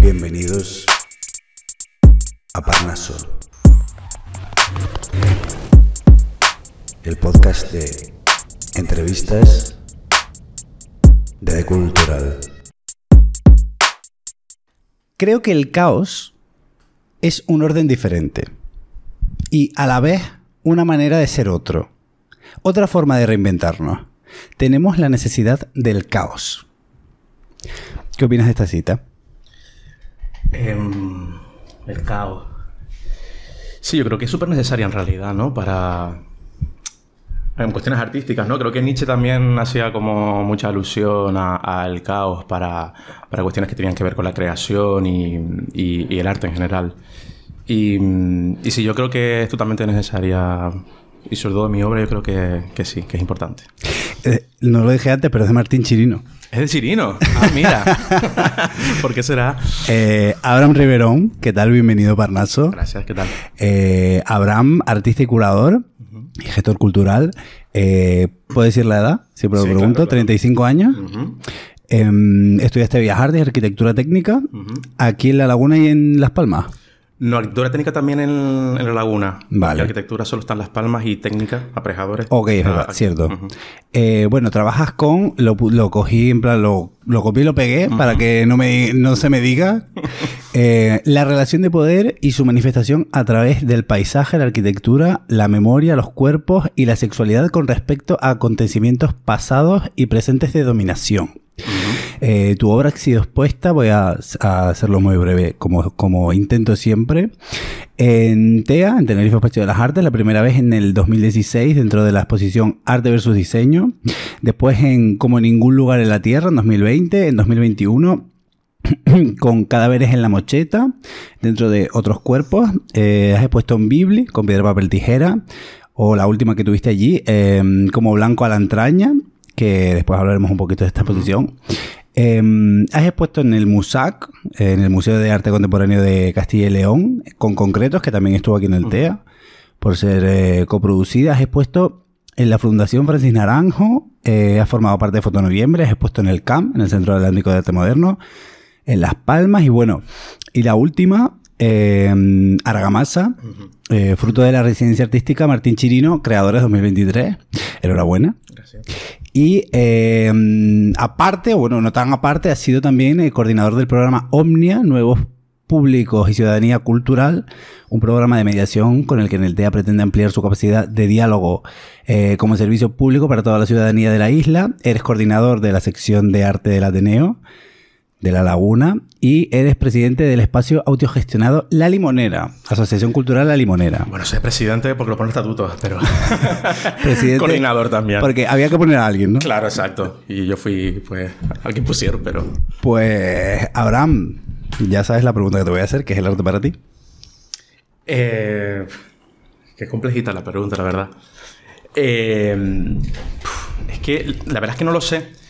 Bienvenidos a Parnaso, el podcast de entrevistas de Cultural. Creo que el caos es un orden diferente y a la vez una manera de ser otro, otra forma de reinventarnos. Tenemos la necesidad del caos. ¿Qué opinas de esta cita? Em, el caos Sí, yo creo que es súper necesaria en realidad, ¿no? Para... En cuestiones artísticas, ¿no? Creo que Nietzsche también hacía como mucha alusión al caos para, cuestiones que tenían que ver con la creación y, el arte en general. Y, sí, yo creo que es totalmente necesaria. Y sobre todo en mi obra, yo creo que, sí, que es importante. Eh, no lo dije antes, pero es de Martín Chirino. Es de Chirino. Ah, mira. ¿Por qué será? Eh, Abraham Riverón, ¿qué tal? Bienvenido, Parnaso. Gracias, ¿qué tal? Eh, Abraham, artista y curador gestor cultural. Eh, ¿Puedo decir la edad? Siempre lo pregunto. 35 años. Em, estudiaste Bellas Artes, Arquitectura Técnica, aquí en La Laguna y en Las Palmas. No, arquitectura técnica también en, la laguna. Vale. La arquitectura solo están las palmas y técnica, aprejadores. Ok, es verdad, ah, cierto. Eh, bueno, trabajas con, lo, cogí en plan, lo, lo copié y lo pegué para que no, me, no se me diga. Eh, la relación de poder y su manifestación a través del paisaje, la arquitectura, la memoria, los cuerpos y la sexualidad con respecto a acontecimientos pasados y presentes de dominación. Eh, tu obra ha sido expuesta, voy a, hacerlo muy breve, como, intento siempre. En TEA, en Tenerife Espacio de las Artes, la primera vez en el 2016, dentro de la exposición Arte versus Diseño. Después en Como Ningún Lugar en la Tierra, en 2020. En 2021, con cadáveres en la mocheta, dentro de otros cuerpos. Eh, has expuesto en Bibli, con piedra, papel, tijera, o la última que tuviste allí, eh, como blanco a la entraña, que después hablaremos un poquito de esta exposición. Em, has expuesto en el MUSAC, en el Museo de Arte Contemporáneo de Castilla y León, con concretos, que también estuvo aquí en el TEA, por ser eh, coproducida. Has expuesto en la Fundación Francis Naranjo, eh, has formado parte de Fotonoviembre, has expuesto en el CAM, en el Centro Atlántico de Arte Moderno, en Las Palmas, y bueno, y la última, em, eh, fruto de la residencia artística Martín Chirino, Creadores 2023. Enhorabuena. Gracias. Y em, aparte, bueno, no tan aparte, ha sido también eh, coordinador del programa Omnia, Nuevos Públicos y Ciudadanía Cultural, un programa de mediación con el que Neltea pretende ampliar su capacidad de diálogo eh, como servicio público para toda la ciudadanía de la isla. Eres coordinador de la sección de arte del Ateneo de La Laguna y eres presidente del espacio autogestionado La Limonera, Asociación Cultural La Limonera. Bueno, soy presidente porque lo pone el estatuto, pero coordinador también. Porque había que poner a alguien, ¿no? Claro, exacto. Y yo fui, pues, al que pusieron, pero... Pues, Abraham, ya sabes la pregunta que te voy a hacer, que es el arte para ti. Eh, qué complejita la pregunta, la verdad. Eh, es que la verdad es que no lo sé.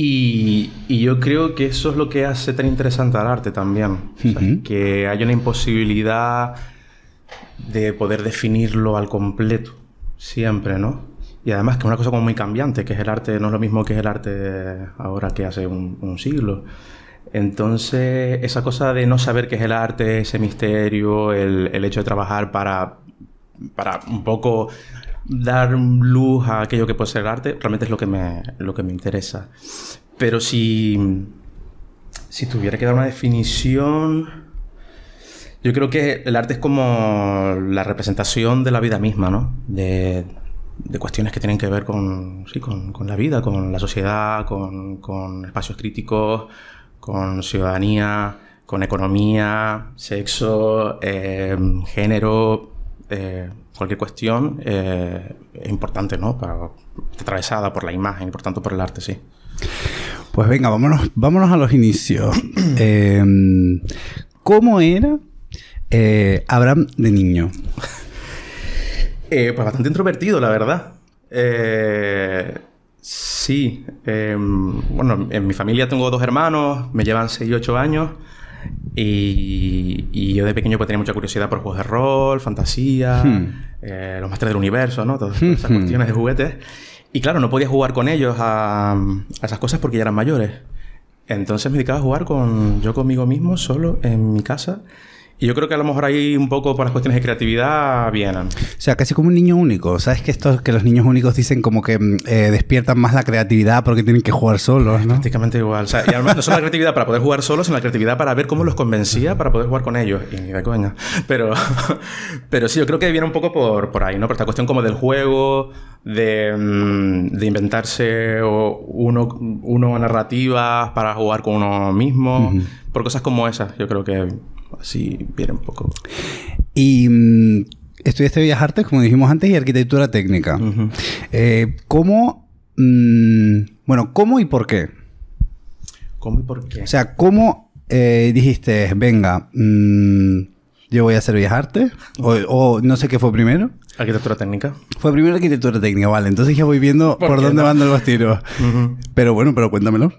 Y, yo creo que eso es lo que hace tan interesante al arte también. Que hay una imposibilidad de poder definirlo al completo, siempre, ¿no? Y además que es una cosa como muy cambiante, que es el arte, no es lo mismo que es el arte ahora que hace un, siglo. Entonces, esa cosa de no saber qué es el arte, ese misterio, el, el hecho de trabajar para, para un poco dar luz a aquello que puede ser el arte, realmente es lo que me, lo que me interesa. Pero si, si tuviera que dar una definición, yo creo que el arte es como la representación de la vida misma, ¿no? De, cuestiones que tienen que ver con, sí, con, la vida, con la sociedad, con, con espacios críticos, con ciudadanía, con economía, sexo, eh, género, eh, cualquier cuestión eh, importante, ¿no? atravesada por la imagen y por tanto por el arte, sí. Pues venga, vámonos, vámonos a los inicios. Em, ¿Cómo era eh, Abraham de niño? pues bastante introvertido, la verdad. sí. Em, bueno, en mi familia tengo dos hermanos, me llevan 6 y 8 años. Y, yo de pequeño pues, tenía mucha curiosidad por juegos de rol, fantasía, hmm. eh, los másteres del universo, ¿no? Todas, hmm, esas hmm. cuestiones de juguetes. Y claro, no podía jugar con ellos a, esas cosas porque ya eran mayores. Entonces me dedicaba a jugar con yo conmigo mismo, solo, en mi casa, y yo creo que a lo mejor ahí un poco por las cuestiones de creatividad vienen. O sea, casi como un niño único. ¿Sabes que esto que los niños únicos dicen como que mm, eh, despiertan más la creatividad porque tienen que jugar solos, Prácticamente igual. O sea, y no solo la creatividad para poder jugar solos, sino la creatividad para ver cómo los convencía para poder jugar con ellos. Y Pero, pero sí, yo creo que viene un poco por, por ahí, ¿no? Por esta cuestión como del juego, de, mm, de inventarse uno, uno narrativas para jugar con uno mismo. Por cosas como esas, yo creo que así viera un poco. Y mm, estudiaste Bellas Artes, como dijimos antes, y Arquitectura Técnica. Eh, ¿Cómo, mm, bueno, cómo y por qué? ¿Cómo y por qué? O sea, ¿cómo eh, dijiste, venga, mm, yo voy a hacer Bellas o, o, no sé qué fue primero. Arquitectura técnica. Fue primero arquitectura técnica, vale. Entonces ya voy viendo por, dónde van los tiros. Pero bueno, pero cuéntamelo.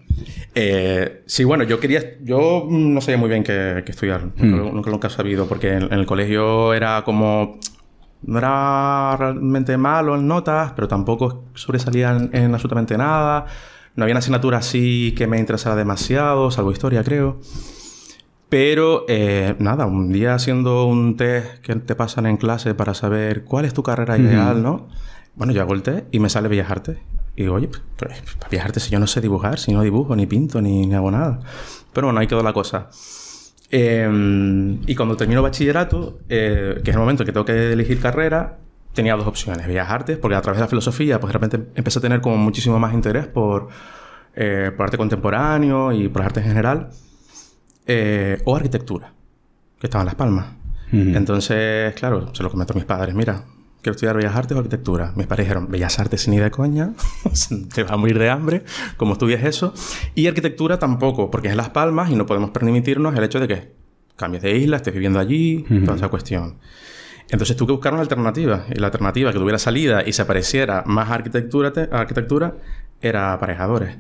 Eh, sí, bueno, yo quería, yo no sabía muy bien qué, estudiar, hmm. nunca, lo he sabido, porque en, el colegio era como... No era realmente malo en notas, pero tampoco sobresalía en, en absolutamente nada. No había una asignatura así que me interesara demasiado, salvo historia, creo. Pero eh, nada, un día haciendo un test que te pasan en clase para saber cuál es tu carrera ideal, ¿no? Bueno, yo hago el test y me sale viajarte Artes. Y digo, oye, pues, pues Bellas si yo no sé dibujar, si no dibujo, ni pinto, ni, hago nada. Pero bueno, ahí quedó la cosa. Em, y cuando termino bachillerato, eh, que es el momento en que tengo que elegir carrera, tenía dos opciones. Bellas Artes, porque a través de la filosofía, pues de repente empecé a tener como muchísimo más interés por, eh, por arte contemporáneo y por arte en general. Eh, o arquitectura, que estaba en Las Palmas. Entonces, claro, se lo comento a mis padres, mira, quiero estudiar Bellas Artes o Arquitectura. Mis padres dijeron, Bellas Artes ni de coña, te vas a morir de hambre, como estudias eso. Y Arquitectura tampoco, porque es Las Palmas y no podemos permitirnos el hecho de que cambies de isla, estés viviendo allí, toda esa cuestión. Entonces tuve que buscar una alternativa. Y la alternativa que tuviera salida y se apareciera más arquitectura, arquitectura era aparejadores.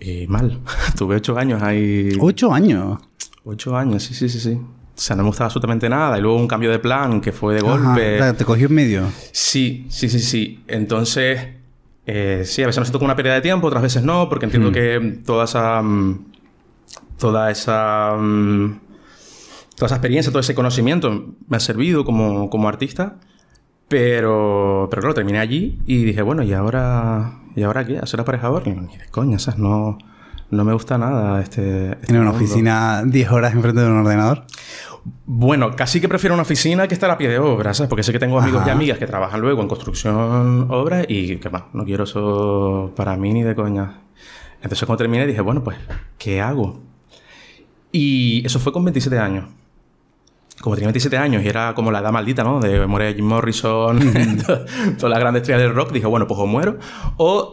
Y eh, mal. Tuve ocho años ahí. ¿Ocho años? Ocho años, sí, sí, sí, sí. O sea, no me gustaba absolutamente nada. Y luego un cambio de plan que fue de golpe. te cogió en medio. Sí, sí, sí, sí. Entonces, eh, sí, a veces siento como una pérdida de tiempo, otras veces no, porque entiendo hmm. que toda esa. Mm, toda esa. Mm, toda esa experiencia, todo ese conocimiento me ha servido como, como artista. Pero, pero claro, terminé allí y dije, bueno, ¿y ahora, ¿y ahora qué? ¿Hacer aparejador? Ni de coña, ¿sabes? No, no me gusta nada este. este Tiene una oficina 10 horas enfrente de un ordenador? Bueno, casi que prefiero una oficina que estar a pie de obra, ¿sabes? Porque sé que tengo amigos y amigas que trabajan luego en construcción, obra y que más, no quiero eso para mí ni de coña. Entonces, cuando terminé, dije, bueno, pues, ¿qué hago? Y eso fue con 27 años como tenía 27 años y era como la edad maldita, ¿no? De morir Jim Morrison, todas las grandes estrellas del rock, dije, bueno, pues o muero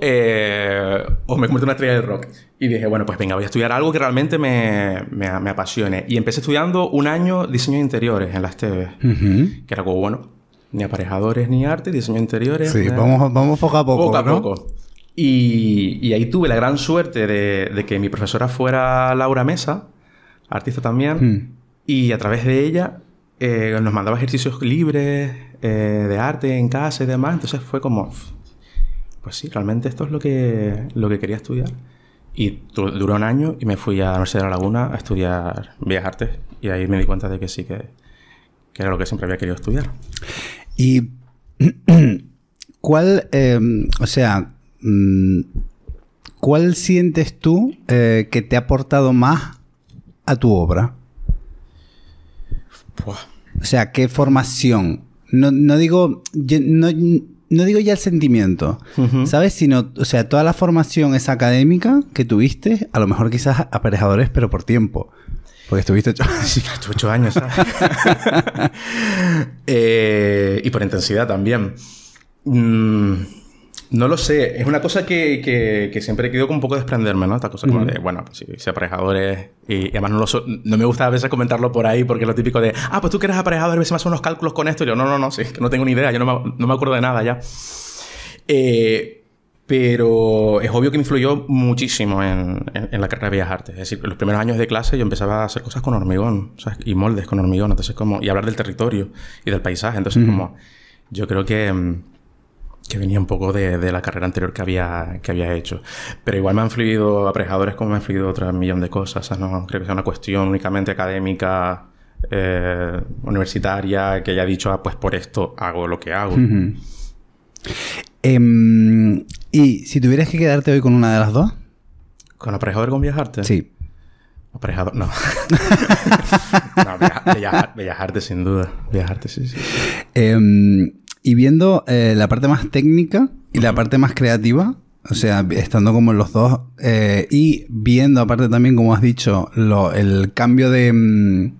eh, o, me convierto en una estrella del rock. Y dije, bueno, pues venga, voy a estudiar algo que realmente me, me, apasione. Y empecé estudiando un año diseño de interiores en las TV, que era como, bueno, ni aparejadores ni arte, diseño de interiores. Sí, vamos, vamos poco a poco. a poco. Y, ahí tuve la gran suerte de, que mi profesora fuera Laura Mesa, artista también. Y a través de ella eh, nos mandaba ejercicios libres eh, de arte en casa y demás. Entonces fue como, pues sí, realmente esto es lo que, lo que quería estudiar. Y duró un año y me fui a la Universidad de La Laguna a estudiar Bellas Artes. Y ahí me di cuenta de que sí, que, era lo que siempre había querido estudiar. ¿Y cuál, em, o sea, mm, cuál sientes tú eh, que te ha aportado más a tu obra? O sea, qué formación. No, digo. No, digo ya el sentimiento, ¿sabes? Sino, o sea, toda la formación es académica que tuviste, a lo mejor quizás aparejadores, pero por tiempo. Porque estuviste ocho, sí, años. eh, y por intensidad también. Mm, no lo sé, es una cosa que, que, siempre he querido con un poco desprenderme, ¿no? Esta cosa como de, bueno, pues, si si aparejadores. Y, y además no, me gusta a veces comentarlo por ahí porque es lo típico de, ah, pues tú que eres aparejador, a veces me hacen unos cálculos con esto. Y yo, no, no, no, sí, que no tengo ni idea, yo no me, no acuerdo de nada ya. Eh, pero es obvio que influyó muchísimo en, en, la carrera de Bellas Artes. Es decir, los primeros años de clase yo empezaba a hacer cosas con hormigón sea, y moldes con hormigón, entonces como, y hablar del territorio y del paisaje. Entonces, como, yo creo que mm, que venía un poco de, la carrera anterior que había, que había hecho. Pero igual me han fluido aprejadores como me han fluido otra millón de cosas. no creo que sea una cuestión únicamente académica, eh, universitaria, que haya dicho, ah, pues por esto hago lo que hago. Em, y si tuvieras que quedarte hoy con una de las dos. ¿Con aprejador con viajarte? Sí. ¿Aprejador? no. no, viajarte sin duda. Viajarte, sí, sí. Em, y viendo eh, la parte más técnica y la parte más creativa, o sea, estando como los dos eh, y viendo aparte también, como has dicho, el cambio de, mm,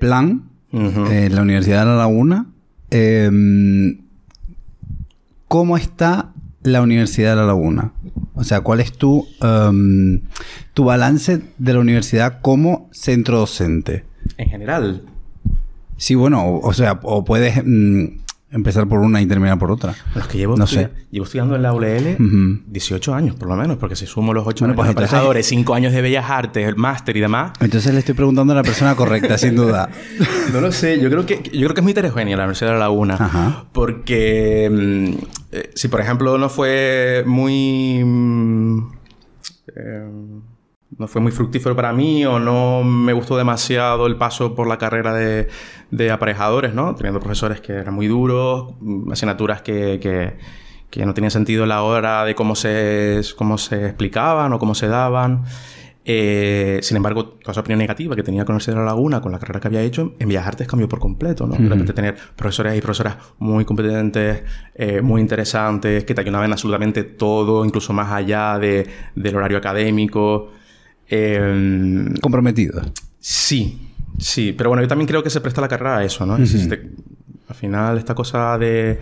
plan eh, en la Universidad de La Laguna, em, ¿cómo está la Universidad de La Laguna? O sea, ¿cuál es tu, em, tu balance de la universidad como centro docente? En general. Sí, bueno, o, sea, o puedes... Mm, empezar por una y terminar por otra. Los que llevo, no sé. llevo estudiando en la ULL 18 años, por lo menos, porque si sumo los 8 bueno, años pues emprendedores, 5 años de Bellas Artes, el máster y demás. Entonces le estoy preguntando a la persona correcta, sin duda. No lo sé, yo creo que, yo creo que es muy heterogénea la Universidad de La Laguna, porque mm, eh, si, por ejemplo, no fue muy... Mm, eh, no fue muy fructífero para mí o no me gustó demasiado el paso por la carrera de, aparejadores, ¿no? Teniendo profesores que eran muy duros, mm, asignaturas que, que, no tenían sentido la hora de cómo se, cómo se explicaban o cómo se daban. Eh, sin embargo, toda esa opinión negativa que tenía con el de la Laguna, con la carrera que había hecho, en Bellas Artes cambió por completo, ¿no? tener profesores y profesoras muy competentes, eh, muy interesantes, que te ayudaban absolutamente todo, incluso más allá del horario académico. Em, Comprometido. Sí, sí. Pero bueno, yo también creo que se presta la carrera a eso, ¿no? Este, al final, esta cosa de,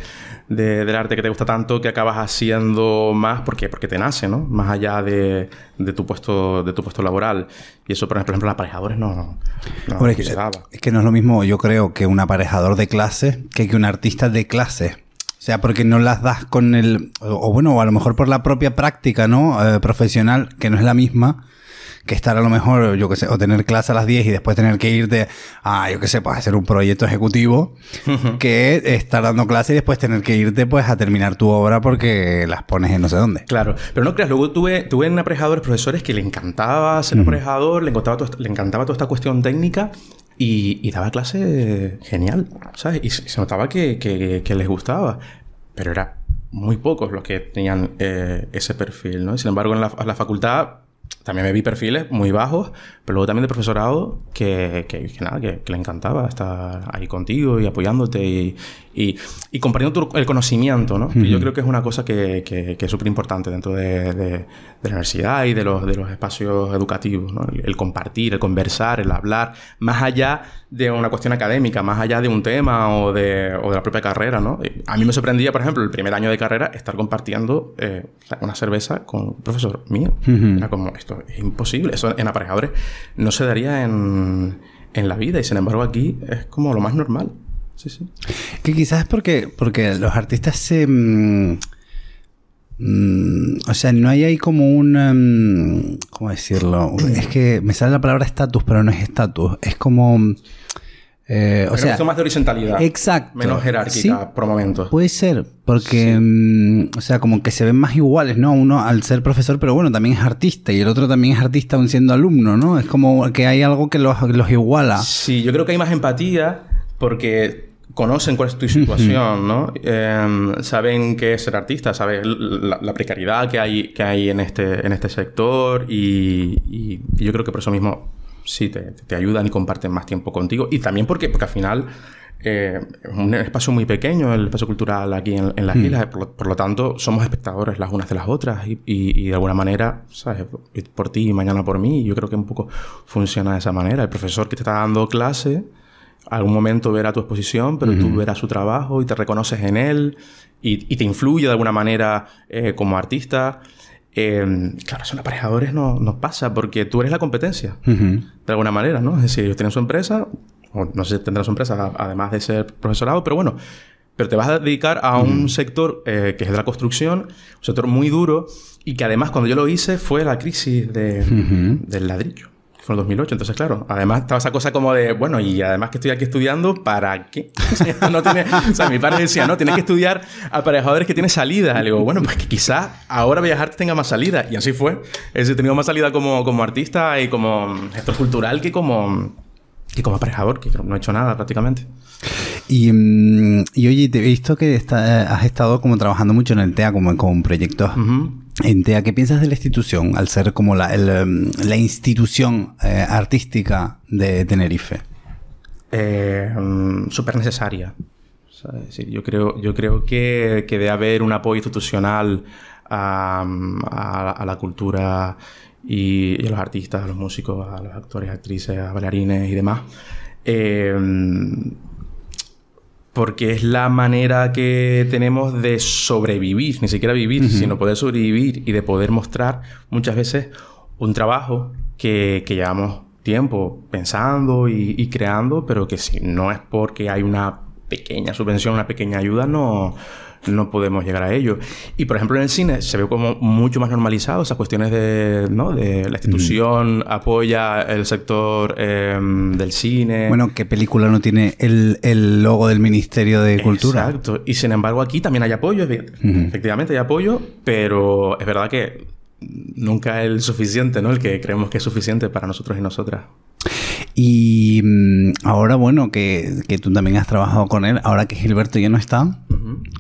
del arte que te gusta tanto, que acabas haciendo más porque, porque te nace, ¿no? Más allá de, tu puesto, de tu puesto laboral. Y eso, por ejemplo, en aparejadores no, es, que, no es lo mismo, yo creo, que un aparejador de clase que que un artista de clase. O sea, porque no las das con el. O, bueno, a lo mejor por la propia práctica, ¿no? Eh, profesional, que no es la misma que estar a lo mejor, yo qué sé, o tener clase a las 10 y después tener que irte a, yo qué sé, pues hacer un proyecto ejecutivo, que estar dando clase y después tener que irte pues a terminar tu obra porque las pones en no sé dónde. Claro, pero no creas, luego tuve, tuve en aprejadores profesores que le encantaba ser uh aprejador, le encantaba, le encantaba toda esta cuestión técnica y, daba clase genial, ¿sabes? Y, se notaba que, les gustaba, pero era muy pocos los que tenían eh, ese perfil, ¿no? Sin embargo, en la facultad también me vi perfiles muy bajos, pero luego también de profesorado, que, que, nada, que, le encantaba estar ahí contigo y apoyándote y, y, compartiendo el conocimiento, ¿no? yo creo que es una cosa que, es súper importante dentro de, de, la universidad y de los, de los espacios educativos, ¿no? El, compartir, el conversar, el hablar, más allá de una cuestión académica, más allá de un tema o de, o de la propia carrera, ¿no? Eh, a mí me sorprendía, por ejemplo, el primer año de carrera estar compartiendo eh, una cerveza con un profesor mío. Era como, esto es imposible. Eso en aparejadores no se daría en, la vida y sin embargo aquí es como lo más normal. Sí, sí. Que quizás porque, porque los artistas se... Mm, mm, o sea, no hay ahí como un... Em, ¿Cómo decirlo? Es que me sale la palabra estatus, pero no es estatus. Es como... Eh, o sea, más de horizontalidad. Exacto. Menos jerárquica por momentos. Puede ser, porque, mm, o sea, como que se ven más iguales, ¿no? Uno al ser profesor, pero bueno, también es artista y el otro también es artista aún siendo alumno, ¿no? Es como que hay algo que los, iguala. Sí, yo creo que hay más empatía porque conocen cuál es tu situación, ¿no? Em, saben qué es ser artista, saben la, precariedad que hay, que hay en, este, en este sector y yo creo que por eso mismo sí, te, ayudan y comparten más tiempo contigo. Y también porque, porque al final eh, es un espacio muy pequeño, el espacio cultural aquí en, en las mm. islas, por lo, tanto somos espectadores las unas de las otras y, de alguna manera, ¿sabes? Por ti y mañana por mí, yo creo que un poco funciona de esa manera. El profesor que te está dando clase, algún momento verá tu exposición, pero tú verás su trabajo y te reconoces en él y, te influye de alguna manera eh, como artista. Em, claro, son aparejadores no, pasa porque tú eres la competencia, de alguna manera, ¿no? Es decir, ellos tienen su empresa, o no sé si tendrán su empresa además de ser profesorado, pero bueno, pero te vas a dedicar a un sector eh, que es de la construcción, un sector muy duro y que además cuando yo lo hice fue la crisis del ladrillo fue el 2008, entonces claro. Además estaba esa cosa como de, bueno, y además que estoy aquí estudiando, ¿para qué? no o sea, mi padre decía, no, tienes que estudiar aparejadores que tienen salida. Le digo, bueno, pues que quizás ahora viajar tenga más salida. Y así fue. He tenido más salida como, como artista y como gestor cultural que como, como aparejador, que no he hecho nada prácticamente. Y, mm, y oye, te he visto que eh, has estado como trabajando mucho en el TEA, como con proyectos Entea, ¿qué piensas de la institución al ser como la, em, institución eh, artística de Tenerife? Eh, mm, Súper necesaria. yo creo, yo creo que, que debe haber un apoyo institucional a, la cultura y, a los artistas, a los músicos, a los actores, actrices, a bailarines y demás. Eh, porque es la manera que tenemos de sobrevivir, ni siquiera vivir, sino poder sobrevivir y de poder mostrar muchas veces un trabajo que, llevamos tiempo pensando y, y, creando, pero que si no es porque hay una pequeña subvención, una pequeña ayuda, no, no podemos llegar a ello. Y por ejemplo en el cine se ve como mucho más normalizado esas cuestiones de, ¿no? de la institución apoya el sector em, del cine. Bueno, ¿qué película no tiene el, logo del Ministerio de Cultura? Exacto. Y sin embargo aquí también hay apoyo, efectivamente hay apoyo, pero es verdad que nunca el suficiente, ¿no? El que creemos que es suficiente para nosotros y nosotras. Y mm, ahora, bueno, que, que, tú también has trabajado con él, ahora que Gilberto ya no está,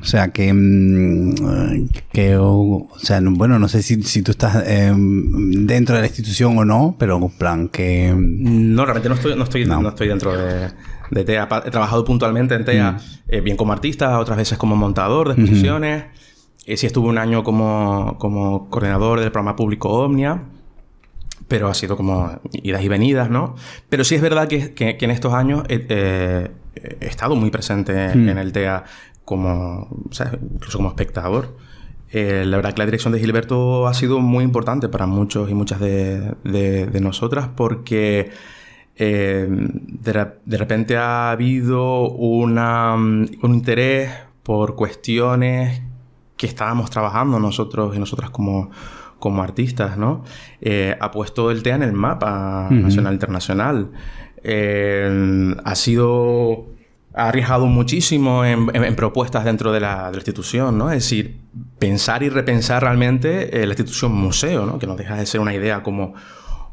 o sea, que, mm, que o sea, bueno, no sé si, si tú estás em, dentro de la institución o no, pero en plan que... Mm, no, realmente no estoy, no estoy, no. estoy dentro de, de, TEA. He trabajado puntualmente en TEA, mm. eh, bien como artista, otras veces como montador de exposiciones. Eh, sí estuve un año como, como coordinador del programa público Omnia pero ha sido como idas y venidas, ¿no? Pero sí es verdad que, que, en estos años he, eh, estado muy presente en el TEA, como, incluso como espectador. Eh, la verdad que la dirección de Gilberto ha sido muy importante para muchos y muchas de, nosotras porque eh, de, repente ha habido mm, un interés por cuestiones que estábamos trabajando nosotros y nosotras como, artistas, ¿no? Eh, ha puesto el TEA en el mapa nacional internacional. ha sido ha arriesgado muchísimo en, propuestas dentro de la, de la, institución, ¿no? Es decir, pensar y repensar realmente eh, la institución museo, ¿no? Que no deja de ser una idea como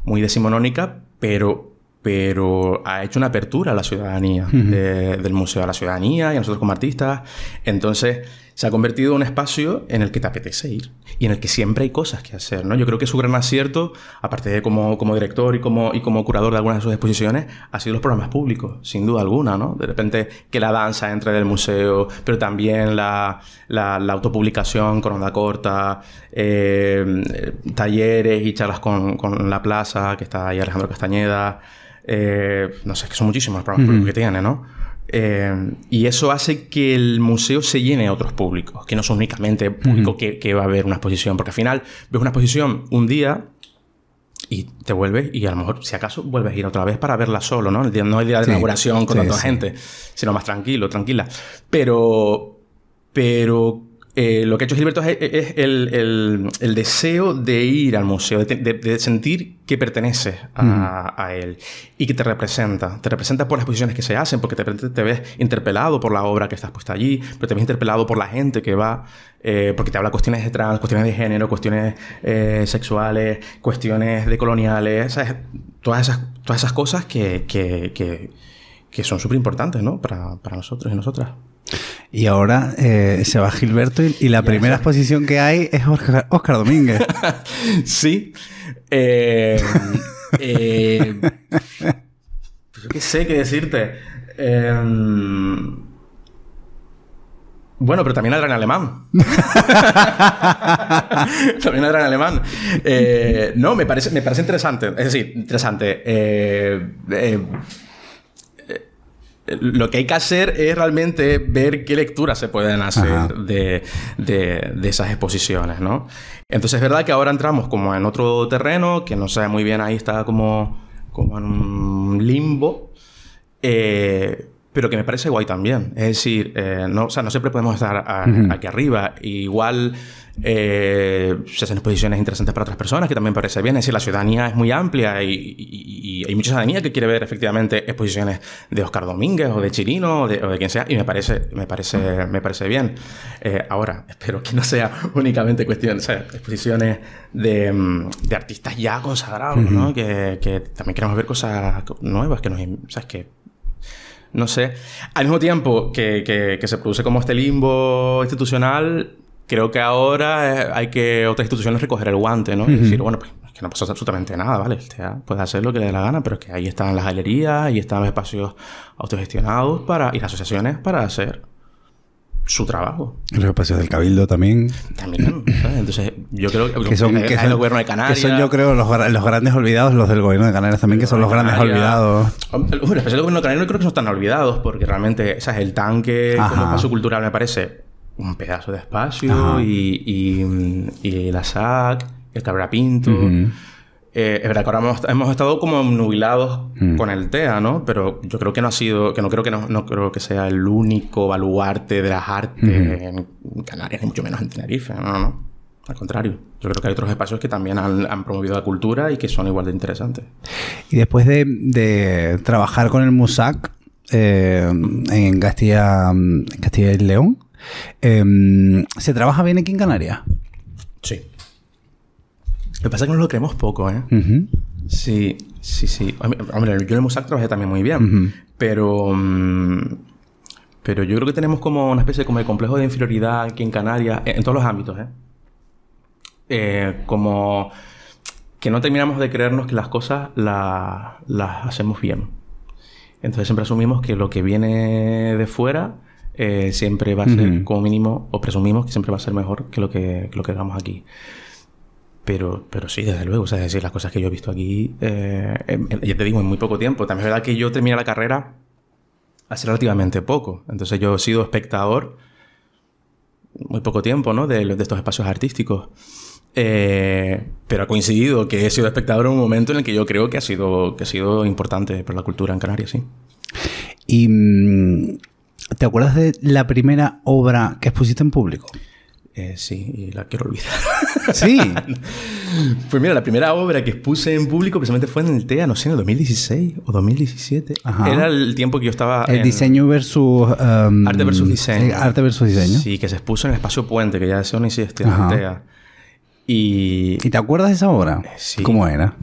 muy decimonónica, pero, pero ha hecho una apertura a la ciudadanía del museo, a la ciudadanía y a nosotros como artistas. Entonces, se ha convertido en un espacio en el que te apetece ir y en el que siempre hay cosas que hacer, ¿no? Yo creo que su gran acierto, aparte de como, director y como, y como curador de algunas de sus exposiciones, ha sido los programas públicos, sin duda alguna, ¿no? De repente que la danza entre del museo, pero también la, autopublicación con onda corta, eh, talleres y charlas con, con la plaza, que está ahí Alejandro Castañeda, eh, no sé, es que son muchísimos los programas públicos que tiene, ¿no? Eh, y eso hace que el museo se llene de otros públicos, que no son únicamente público que, va a ver una exposición, porque al final ves una exposición un día y te vuelves y a lo mejor, si acaso, vuelves a ir otra vez para verla solo, ¿no? No el día de inauguración con otra tanta gente, sino más tranquilo, tranquila. Pero, pero eh, lo que ha hecho Gilberto es, el, deseo de ir al museo, de, sentir que perteneces a, él y que te representa. Te representa por las exposiciones que se hacen, porque te, te ves interpelado por la obra que estás puesta allí, pero te ves interpelado por la gente que va, eh, porque te habla cuestiones de trans, cuestiones de género, cuestiones eh, sexuales, cuestiones de coloniales, Todas, esas, todas esas cosas que, son súper importantes para nosotros y nosotras. Y ahora eh, se va Gilberto y, la primera exposición que hay es Oscar, Domínguez. sí. Eh, eh, pues yo qué sé qué decirte. Em, bueno, pero también habrá en alemán. también habrá en alemán. no, me parece, me parece interesante. Es decir, interesante lo que hay que hacer es realmente ver qué lecturas se pueden hacer de, esas exposiciones, ¿no? Entonces es verdad que ahora entramos como en otro terreno, que no sé muy bien, ahí está como, como en un limbo, eh, pero que me parece guay también. Es decir, eh, no, no siempre podemos estar aquí arriba. Igual eh, se hacen exposiciones interesantes para otras personas, que también parece bien. Es decir, la ciudadanía es muy amplia y, hay mucha ciudadanía que quiere ver efectivamente exposiciones de Oscar Domínguez o de Chirino o de, quien sea, y me parece, me parece, me parece bien. Eh, ahora, espero que no sea únicamente cuestión, o exposiciones mm, de, artistas ya consagrados, ¿no? Que, también queremos ver cosas nuevas, que nos. ¿Sabes que no sé. Al mismo tiempo que, que, se produce como este limbo institucional, Creo que ahora eh, hay que otras instituciones recoger el guante, ¿no? Y decir, bueno, pues que no pasa absolutamente nada, ¿vale? TEA puede hacer lo que le dé la gana, pero es que ahí están las galerías, ahí están los espacios autogestionados para, y las asociaciones para hacer su trabajo. Los espacios del Cabildo también. También. ¿sabes? Entonces, yo creo que, que son, el gobierno de Canarias. Que son, yo creo, los, grandes olvidados, los del gobierno de Canarias también, que son los grandes olvidados. Bueno, el gobierno de Canarias creo que son tan olvidados, porque realmente, o es el tanque, como espacio cultural, me parece un pedazo de espacio mm, y, la SAC, el Cabra Pinto. Eh, es verdad que ahora hemos, hemos estado como nubilados mm. con el TEA, ¿no? Pero yo creo que no ha sido, que no creo que no, creo que sea el único baluarte de las artes en Canarias, mucho menos en Tenerife, no, no, no. Al contrario, yo creo que hay otros espacios que también han, promovido la cultura y que son igual de interesantes. Y después de, trabajar con el MUSAC eh, en, Castilla, en Castilla y León, Em, ¿Se trabaja bien aquí en Canarias? Sí. Lo que pasa es que nos lo creemos poco, ¿eh? Sí, sí, sí. Hombre, yo en el Musac trabajé también muy bien, pero... Mm, pero yo creo que tenemos como una especie de, como el complejo de inferioridad aquí en Canarias, en, todos los ámbitos, ¿eh? ¿eh? como que no terminamos de creernos que las cosas las hacemos bien. Entonces siempre asumimos que lo que viene de fuera eh, siempre va a ser, como mínimo, o presumimos que siempre va a ser mejor que lo que, lo que hagamos aquí. Pero, pero sí, desde luego, sea, es decir, las cosas que yo he visto aquí, eh, em, em, ya te digo, en muy poco tiempo. También es verdad que yo terminé la carrera hace relativamente poco. Entonces yo he sido espectador muy poco tiempo, ¿no? De, estos espacios artísticos. Eh, pero ha coincidido que he sido espectador en un momento en el que yo creo que ha sido, que ha sido importante para la cultura en Canarias, sí. Y mm, ¿Te acuerdas de la primera obra que expusiste en público? Eh, sí, y la quiero olvidar. Sí. pues mira, la primera obra que expuse en público precisamente fue en el TEA, no sé, en el 2016 o 2017. Ajá. Era el tiempo que yo estaba. El diseño versus. Um, arte versus diseño. Arte versus diseño. Sí, que se expuso en el espacio Puente, que ya se no hiciste en el TEA. Y... y... te acuerdas de esa obra? Sí. ¿Cómo era?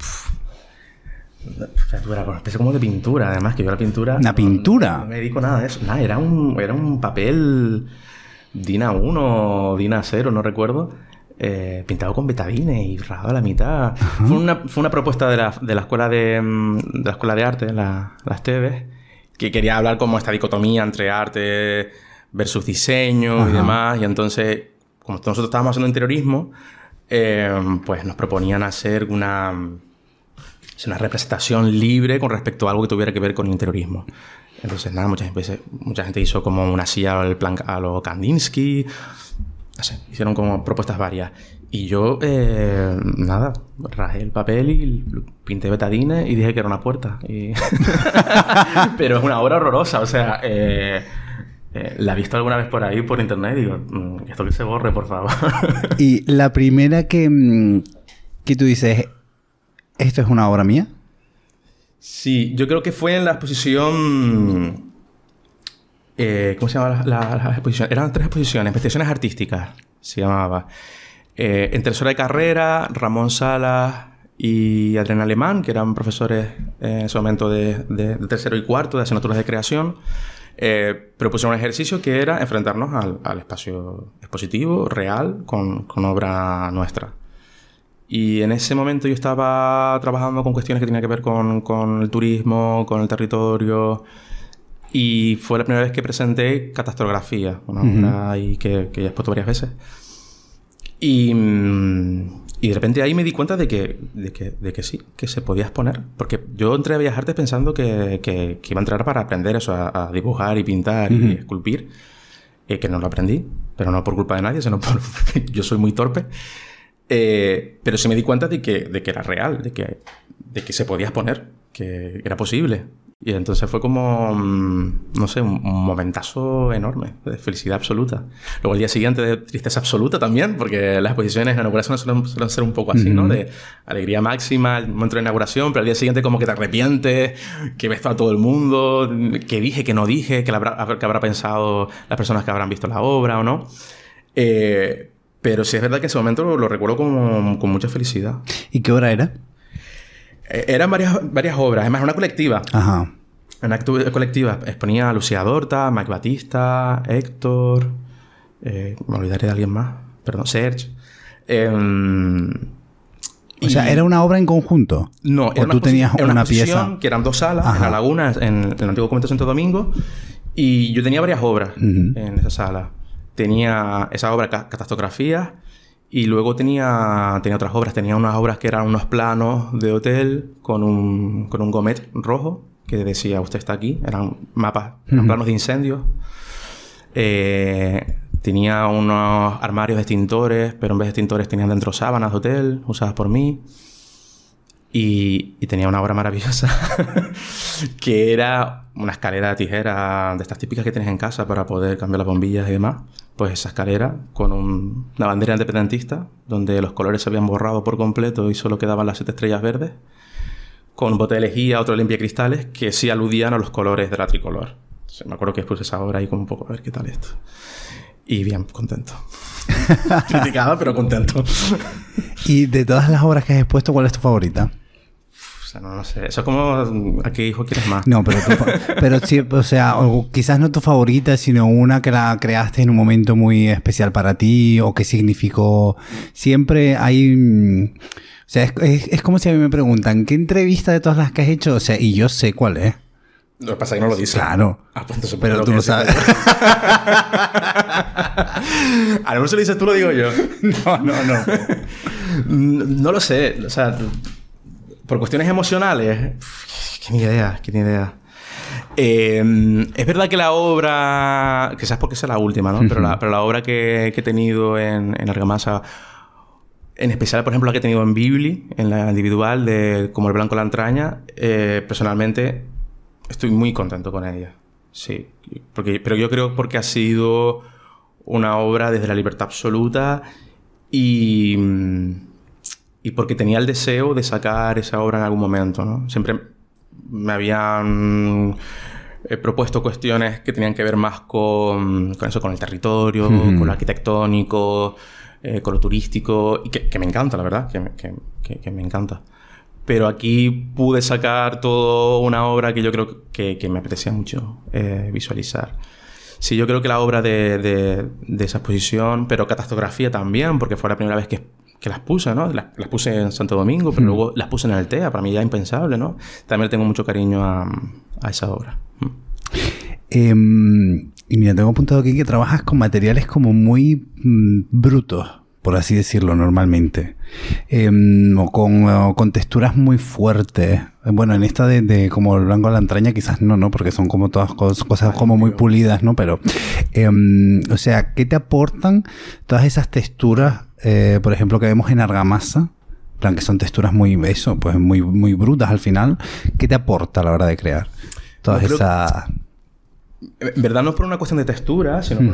Pintura, una especie como de pintura, además, que yo la pintura. ¿Una pintura? No, me dedico nada a eso. Nada, era un, era un papel DINA 1 o DINA 0, no recuerdo. Eh, pintado con betadine y rajado a la mitad. Fue una, propuesta de la, escuela mm, de, la escuela de arte, las Teves, que quería hablar como esta dicotomía entre arte versus diseño y demás. Y entonces, como nosotros estábamos haciendo interiorismo, eh, pues nos proponían hacer una es una representación libre con respecto a algo que tuviera que ver con el interiorismo. Entonces, nada, muchas veces, mucha gente hizo como una silla al plan a lo Kandinsky, no sé, hicieron como propuestas varias. Y yo, eh, nada, rajé el papel y pinté Betadine y dije que era una puerta. Pero es una obra horrorosa, o sea, eh, eh, la he visto alguna vez por ahí, por internet, y digo, mm, esto que se borre, por favor. y la primera que, mm, que tú dices, ¿esto es una obra mía? Sí, yo creo que fue en la exposición... Eh, ¿Cómo se llamaba la exposición? Eran tres exposiciones, exposiciones artísticas, se llamaba. Eh, en tercera de carrera, Ramón Salas y Adrián Alemán, que eran profesores eh, en ese momento de, tercero y cuarto de asignaturas de creación, eh, propusieron un ejercicio que era enfrentarnos al, espacio expositivo, real, con obra nuestra. Y en ese momento yo estaba trabajando con cuestiones que tenían que ver con, con el turismo, con el territorio. Y fue la primera vez que presenté catastrografía, una obra que, ya he expuesto varias veces. Y, mm, y, de repente ahí me di cuenta de que, de que, de que, sí, que se podía exponer. Porque yo entré a Bellas Artes pensando que, que iba a entrar para aprender eso, a, dibujar y pintar y esculpir, eh, que no lo aprendí, pero no por culpa de nadie, sino por yo soy muy torpe. Eh, pero sí me di cuenta de que, de que era real, de que, de que se podía exponer, que era posible. Y entonces fue como, mm, no sé, un, momentazo enorme, de felicidad absoluta. Luego el día siguiente de tristeza absoluta también, porque las exposiciones de inauguración suelen, ser un poco así, ¿no? De alegría máxima, el momento de inauguración, pero al día siguiente como que te arrepientes, que ves a todo el mundo, que dije, que no dije, que, habrá, que habrá pensado las personas que habrán visto la obra o no. Eh, pero sí es verdad que ese momento lo, recuerdo con, mucha felicidad. ¿Y qué obra era? Eh, eran varias, varias obras, más una colectiva. Ajá. Una colectiva. Exponía a Lucía Dorta, Mike Batista, Héctor. Eh, me olvidaré de alguien más. Perdón, Serge. Em, o sea, ¿era una obra en conjunto? No, era una pieza. Que eran dos salas, en la laguna, en, el antiguo de Santo Domingo. Y yo tenía varias obras en esa sala tenía esa obra Catastrofías y luego tenía, tenía otras obras. Tenía unas obras que eran unos planos de hotel con un, con un gomet rojo que decía usted está aquí. Eran mapas, eran planos de incendios. Eh, tenía unos armarios de extintores, pero en vez de extintores tenían dentro sábanas de hotel usadas por mí. Y, y tenía una obra maravillosa que era una escalera de tijera de estas típicas que tienes en casa para poder cambiar las bombillas y demás pues esa escalera con una bandera independentista, donde los colores se habían borrado por completo y solo quedaban las siete estrellas verdes, con un bote de lejía, otro limpiacristales, que sí aludían a los colores de la tricolor. me acuerdo que expuse esa obra ahí como un poco a ver qué tal esto. Y bien, contento. Criticada, pero contento. y de todas las obras que has expuesto, ¿cuál es tu favorita? no, no sé. Eso es como mm, qué hijo quieres más. No, pero, pero sí, o sea, quizás no tu favorita, sino una que la creaste en un momento muy especial para ti o que significó. Siempre hay. Mm, o sea, es, es, como si a mí me preguntan, ¿qué entrevista de todas las que has hecho? O sea, y yo sé cuál es. ¿eh? Lo que pasa es que no lo dice. Claro. Ah, pues pero tú lo sabes. a lo mejor se lo dices tú, lo digo yo. No, no, no. no lo sé. O sea, por cuestiones emocionales, qué ni idea, qué ni idea. Eh, es verdad que la obra, quizás porque sea la última, ¿no? Pero la, pero la obra que, he tenido en, en Argamasa, en especial, por ejemplo, la que he tenido en Bibli, en la individual, de Como el Blanco la Entraña, eh, personalmente estoy muy contento con ella. Sí, porque, pero yo creo porque ha sido una obra desde la libertad absoluta y mm, y porque tenía el deseo de sacar esa obra en algún momento. ¿no? Siempre me habían eh, propuesto cuestiones que tenían que ver más con, eso, con el territorio, con lo arquitectónico, eh, con lo turístico, y que, me encanta, la verdad, que, me encanta. Pero aquí pude sacar toda una obra que yo creo que, me apetecía mucho eh, visualizar. Sí, yo creo que la obra de, de, de, esa exposición, pero Catastografía también, porque fue la primera vez que que las puse, ¿no? Las, puse en Santo Domingo, pero mm. luego las puse en Altea, para mí ya impensable, ¿no? También le tengo mucho cariño a, esa obra. Mm. Em, y mira, tengo apuntado aquí que trabajas con materiales como muy mm, brutos, por así decirlo, normalmente. Em, o, con, texturas muy fuertes. Bueno, en esta de, como el blanco a la entraña, quizás no, ¿no? Porque son como todas cosas, como muy pulidas, ¿no? Pero, em, o sea, ¿qué te aportan todas esas texturas eh, por ejemplo, que vemos en argamasa, plan que son texturas muy, eso, pues muy, muy brutas al final, ¿qué te aporta a la hora de crear? Todas En verdad no es por una cuestión de textura, sino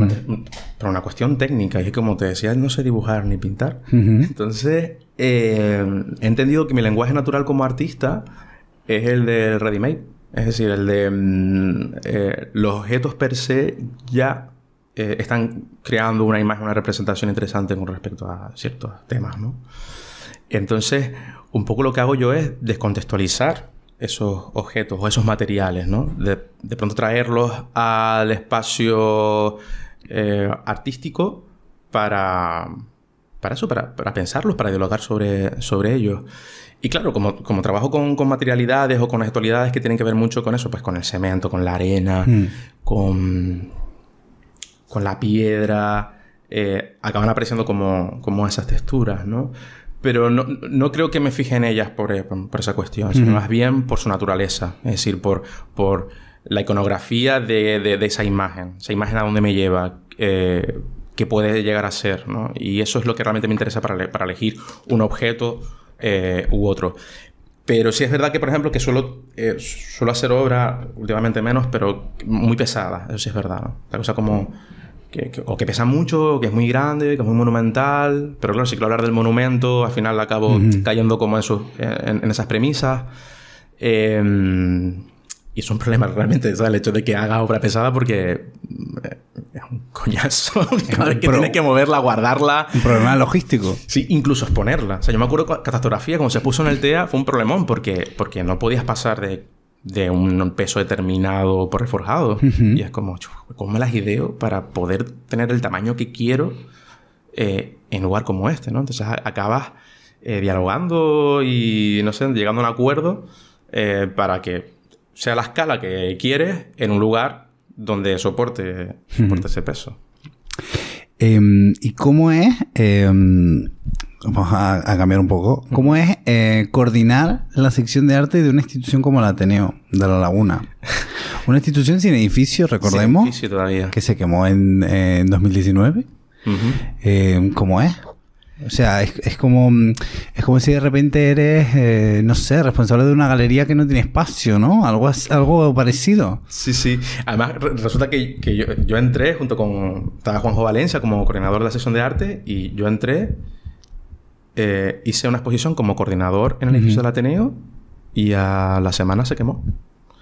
por, una, cuestión técnica. Y es como te decía, no sé dibujar ni pintar. Entonces, eh, he entendido que mi lenguaje natural como artista es el del ready-made. Es decir, el de mm, eh, los objetos per se ya eh, están creando una imagen, una representación interesante con respecto a ciertos temas, ¿no? Entonces, un poco lo que hago yo es descontextualizar esos objetos o esos materiales, ¿no? De, pronto traerlos al espacio eh, artístico para, para eso, para, pensarlos, para dialogar sobre, sobre ellos. Y claro, como, trabajo con, materialidades o con actualidades que tienen que ver mucho con eso, pues con el cemento, con la arena, mm. con con la piedra, eh, acaban apareciendo como, esas texturas, ¿no? Pero no, creo que me fije en ellas por, eh, por esa cuestión, sino más bien por su naturaleza, es decir, por, por la iconografía de, esa imagen, esa imagen a dónde me lleva, eh, que qué puede llegar a ser, ¿no? Y eso es lo que realmente me interesa para, elegir un objeto u otro. Pero sí es verdad que, por ejemplo, que suelo, suelo hacer obra, últimamente menos, pero muy pesada, eso sí es verdad, ¿no? La cosa como o que pesa mucho, o que es muy grande, que es muy monumental. Pero claro, si quiero hablar del monumento, al final acabo cayendo como en, sus, en, esas premisas. Em, y es un problema realmente, El hecho de que haga obra pesada porque eh, es un coñazo. que tiene que moverla, guardarla. Un problema logístico. Sí, incluso exponerla. O sea, yo me acuerdo que Catastografía, como se puso en el TEA, fue un problemón porque, porque no podías pasar de de un peso determinado por reforjado. Y es como, ¿cómo me las ideo para poder tener el tamaño que quiero eh, en un lugar como este? ¿no? Entonces acabas eh, dialogando y, no sé, llegando a un acuerdo eh, para que sea la escala que quieres en un lugar donde soporte, ese peso. Em, ¿Y cómo es? Em, vamos a, cambiar un poco, ¿cómo es eh, coordinar la sección de arte de una institución como la Ateneo, de La Laguna? Una institución sin edificio, recordemos, sin todavía. que se quemó en, 2019. Eh, ¿Cómo es? O sea, es, como mm, como si de repente eres, eh, no sé, responsable de una galería que no tiene espacio, ¿no? Algo, algo parecido. Sí, sí. Además, resulta que, yo, entré junto con... Estaba Juanjo Valencia como coordinador de la sección de arte y yo entré eh, hice una exposición como coordinador en el edificio del Ateneo y a la semana se quemó. O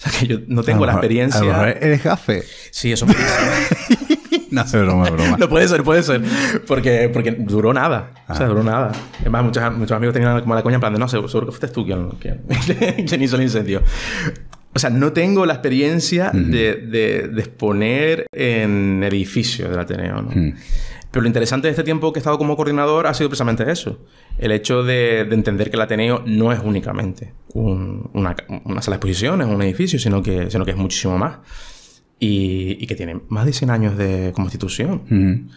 sea que yo no tengo la experiencia. eres jefe? Sí, eso me No, es broma, es broma. no puede ser, puede ser. Porque, porque duró nada. O sea, ah. duró nada. Es más, muchos, amigos tenían como la coña en plan de, no, seguro, seguro que fuiste tú quien, hizo el incendio. O sea, no tengo la experiencia de, de, exponer en edificios del Ateneo. ¿no? Pero lo interesante de este tiempo que he estado como coordinador ha sido precisamente eso. El hecho de, entender que el Ateneo no es únicamente una, sala de exposiciones, un edificio, sino que, sino que es muchísimo más. Y, que tiene más de 100 años de, como institución.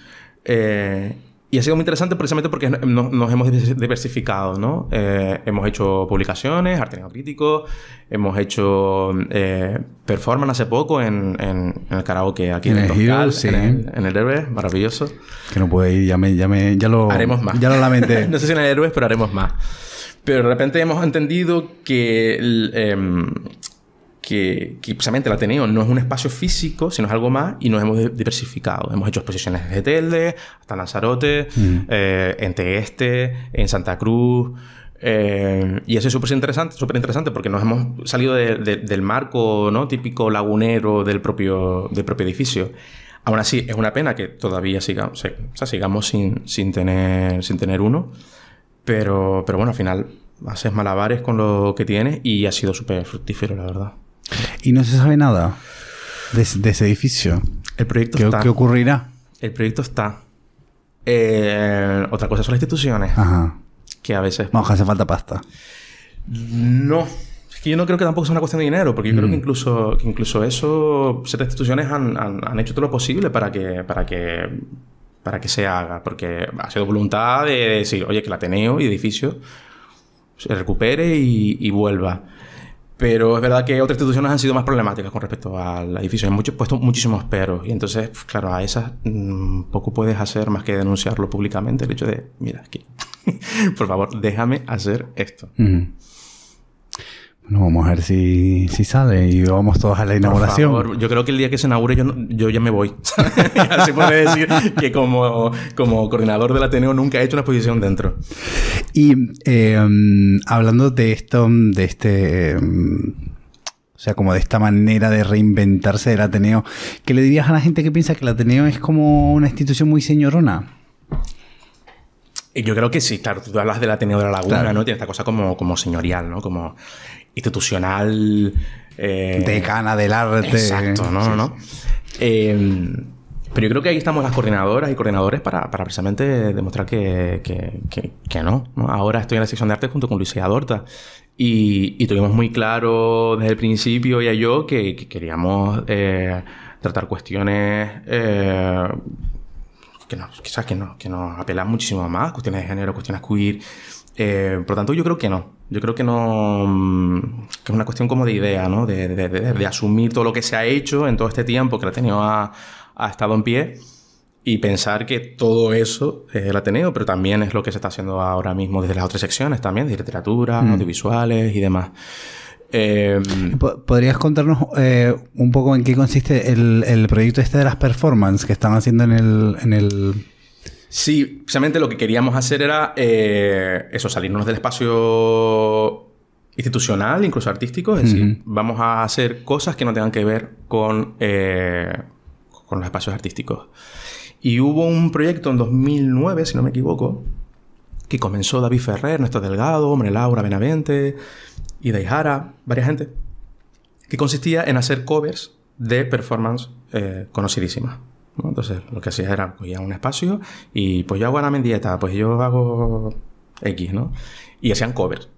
Y ha sido muy interesante precisamente porque nos, hemos diversificado, ¿no? Eh, hemos hecho publicaciones, arte crítico hemos hecho eh, performance hace poco en, en, en el karaoke aquí en, en el, sí. en, el, maravilloso. Que no puede ir, ya, me, ya, me, ya lo... Haremos más. Ya lo lamenté. no sé si en el Herbes, pero haremos más. Pero de repente hemos entendido que em, que, precisamente la Ateneo no es un espacio físico, sino es algo más y nos hemos diversificado. Hemos hecho exposiciones desde Telde hasta Lanzarote, mm. eh, en en Santa Cruz. Eh, y eso es súper interesante, súper interesante porque nos hemos salido del marco ¿no? típico lagunero del propio, del propio edificio. Aún así, es una pena que todavía sigamos, sigamos sin, sin, tener, sin tener uno. Pero, pero bueno, al final haces malabares con lo que tienes y ha sido súper fructífero, la verdad. Y no se sabe nada de, ese edificio. El proyecto ¿Qué, está. ¿Qué ocurrirá? El proyecto está. Eh, otra cosa son las instituciones. Ajá. Que a veces. Vamos, hace falta pasta. No. Es que yo no creo que tampoco sea una cuestión de dinero, porque yo creo que mm. incluso, que incluso eso, ciertas instituciones han, han, hecho todo lo posible para que, para que para que se haga, porque ha sido voluntad de decir, oye, que el Ateneo y edificio se recupere y, y vuelva. Pero es verdad que otras instituciones han sido más problemáticas con respecto al edificio. Hay puesto muchísimos peros. Y entonces, claro, a esas mm, poco puedes hacer más que denunciarlo públicamente. El hecho de, mira, aquí, por favor, déjame hacer esto. Bueno, vamos a ver si, si sale y vamos todos a la inauguración. Por favor, yo creo que el día que se inaugure yo, yo ya me voy. Así puede decir que como, como coordinador del Ateneo nunca he hecho una exposición dentro. Y em, hablando de esto, de este... Em, o sea, como de esta manera de reinventarse del Ateneo. ¿Qué le dirías a la gente que piensa que el Ateneo es como una institución muy señorona? Yo creo que sí, claro, tú hablas del Ateneo de la Laguna, ¿no? Tiene esta cosa como, como señorial, ¿no? Como, institucional. Eh, Decana del arte. Exacto, no, no, eh, pero yo creo que ahí estamos las coordinadoras y coordinadores para, para precisamente demostrar que, que, no, Ahora estoy en la sección de arte junto con Luis Dorta y, y tuvimos muy claro desde el principio, ella yo, que, queríamos eh, tratar cuestiones que nos, quizás que, no que nos apelan muchísimo más, cuestiones de género, cuestiones queer. Eh, por lo tanto, yo creo que no. Yo creo que no. Mm, que es una cuestión como de idea, ¿no? De, de, asumir todo lo que se ha hecho en todo este tiempo que el Ateneo ha, estado en pie y pensar que todo eso es el Ateneo, pero también es lo que se está haciendo ahora mismo desde las otras secciones también, de literatura, mm. audiovisuales y demás. Em, ¿Podrías contarnos eh, un poco en qué consiste el, proyecto este de las performances que están haciendo en el Sí, precisamente lo que queríamos hacer era eh, eso, salirnos del espacio institucional, incluso artístico. Es decir, vamos a hacer cosas que no tengan que ver con, eh, con los espacios artísticos. Y hubo un proyecto en 2009, si no me equivoco, que comenzó David Ferrer, Nuestro Delgado, Hombre Laura Benavente, Jara, varias gente, que consistía en hacer covers de performance eh, conocidísimas. Entonces, lo que hacía era cogía un espacio y pues yo hago una mendieta, pues yo hago X, ¿no? Y hacían covers.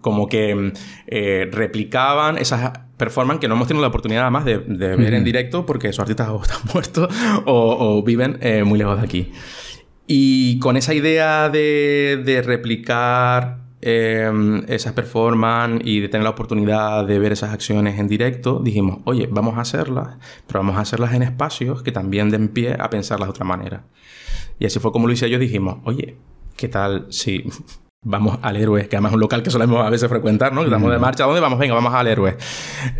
Como que mm, eh, replicaban esas performances que no hemos tenido la oportunidad más de, de ver en directo porque esos artistas o están muertos o, viven eh, muy lejos de aquí. Y con esa idea de replicar Em, esas performan y de tener la oportunidad de ver esas acciones en directo, dijimos, oye, vamos a hacerlas, pero vamos a hacerlas en espacios que también den pie a pensarlas de otra manera. Y así fue como lo y yo dijimos, oye, ¿qué tal si vamos al héroe, que además es un local que solemos a veces frecuentar, ¿no? Que estamos de marcha, ¿dónde vamos? Venga, vamos al héroe.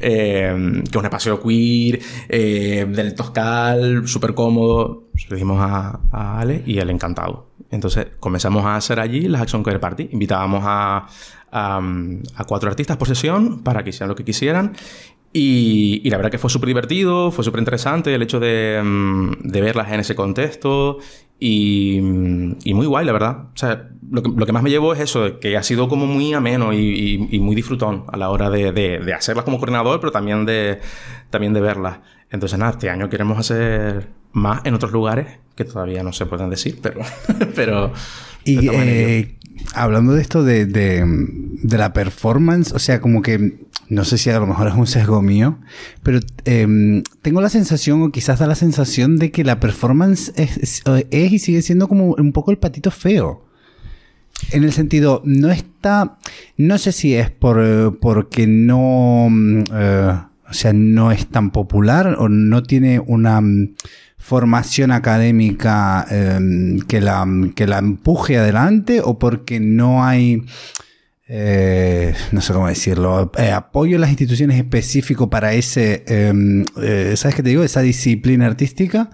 Eh, que es un espacio queer, eh, del toscal, súper cómodo. Le a, Ale y el encantado. Entonces comenzamos a hacer allí las Action Queer Party. Invitábamos a, a, a, cuatro artistas por sesión para que hicieran lo que quisieran y, la verdad que fue súper divertido, fue súper interesante el hecho de, mm, verlas en ese contexto y, muy guay, la verdad. O sea, lo que, más me llevó es eso, que ha sido como muy ameno y, muy disfrutón a la hora de, hacerlas como coordinador, pero también de, también de verlas. Entonces, nada, este año queremos hacer más en otros lugares que todavía no se pueden decir, pero... pero y eh, hablando de esto de la performance, o sea, como que no sé si a lo mejor es un sesgo mío, pero em, tengo la sensación, o quizás da la sensación, de que la performance es, y sigue siendo como un poco el patito feo. En el sentido, no está. No sé si es por, eh, porque no. Mm, eh, o sea, no es tan popular o no tiene una mm, formación académica em, que, la, que la empuje adelante o porque no hay eh, no sé cómo decirlo, eh, apoyo a las instituciones específico para ese, em, eh, ¿sabes qué te digo? Esa disciplina artística.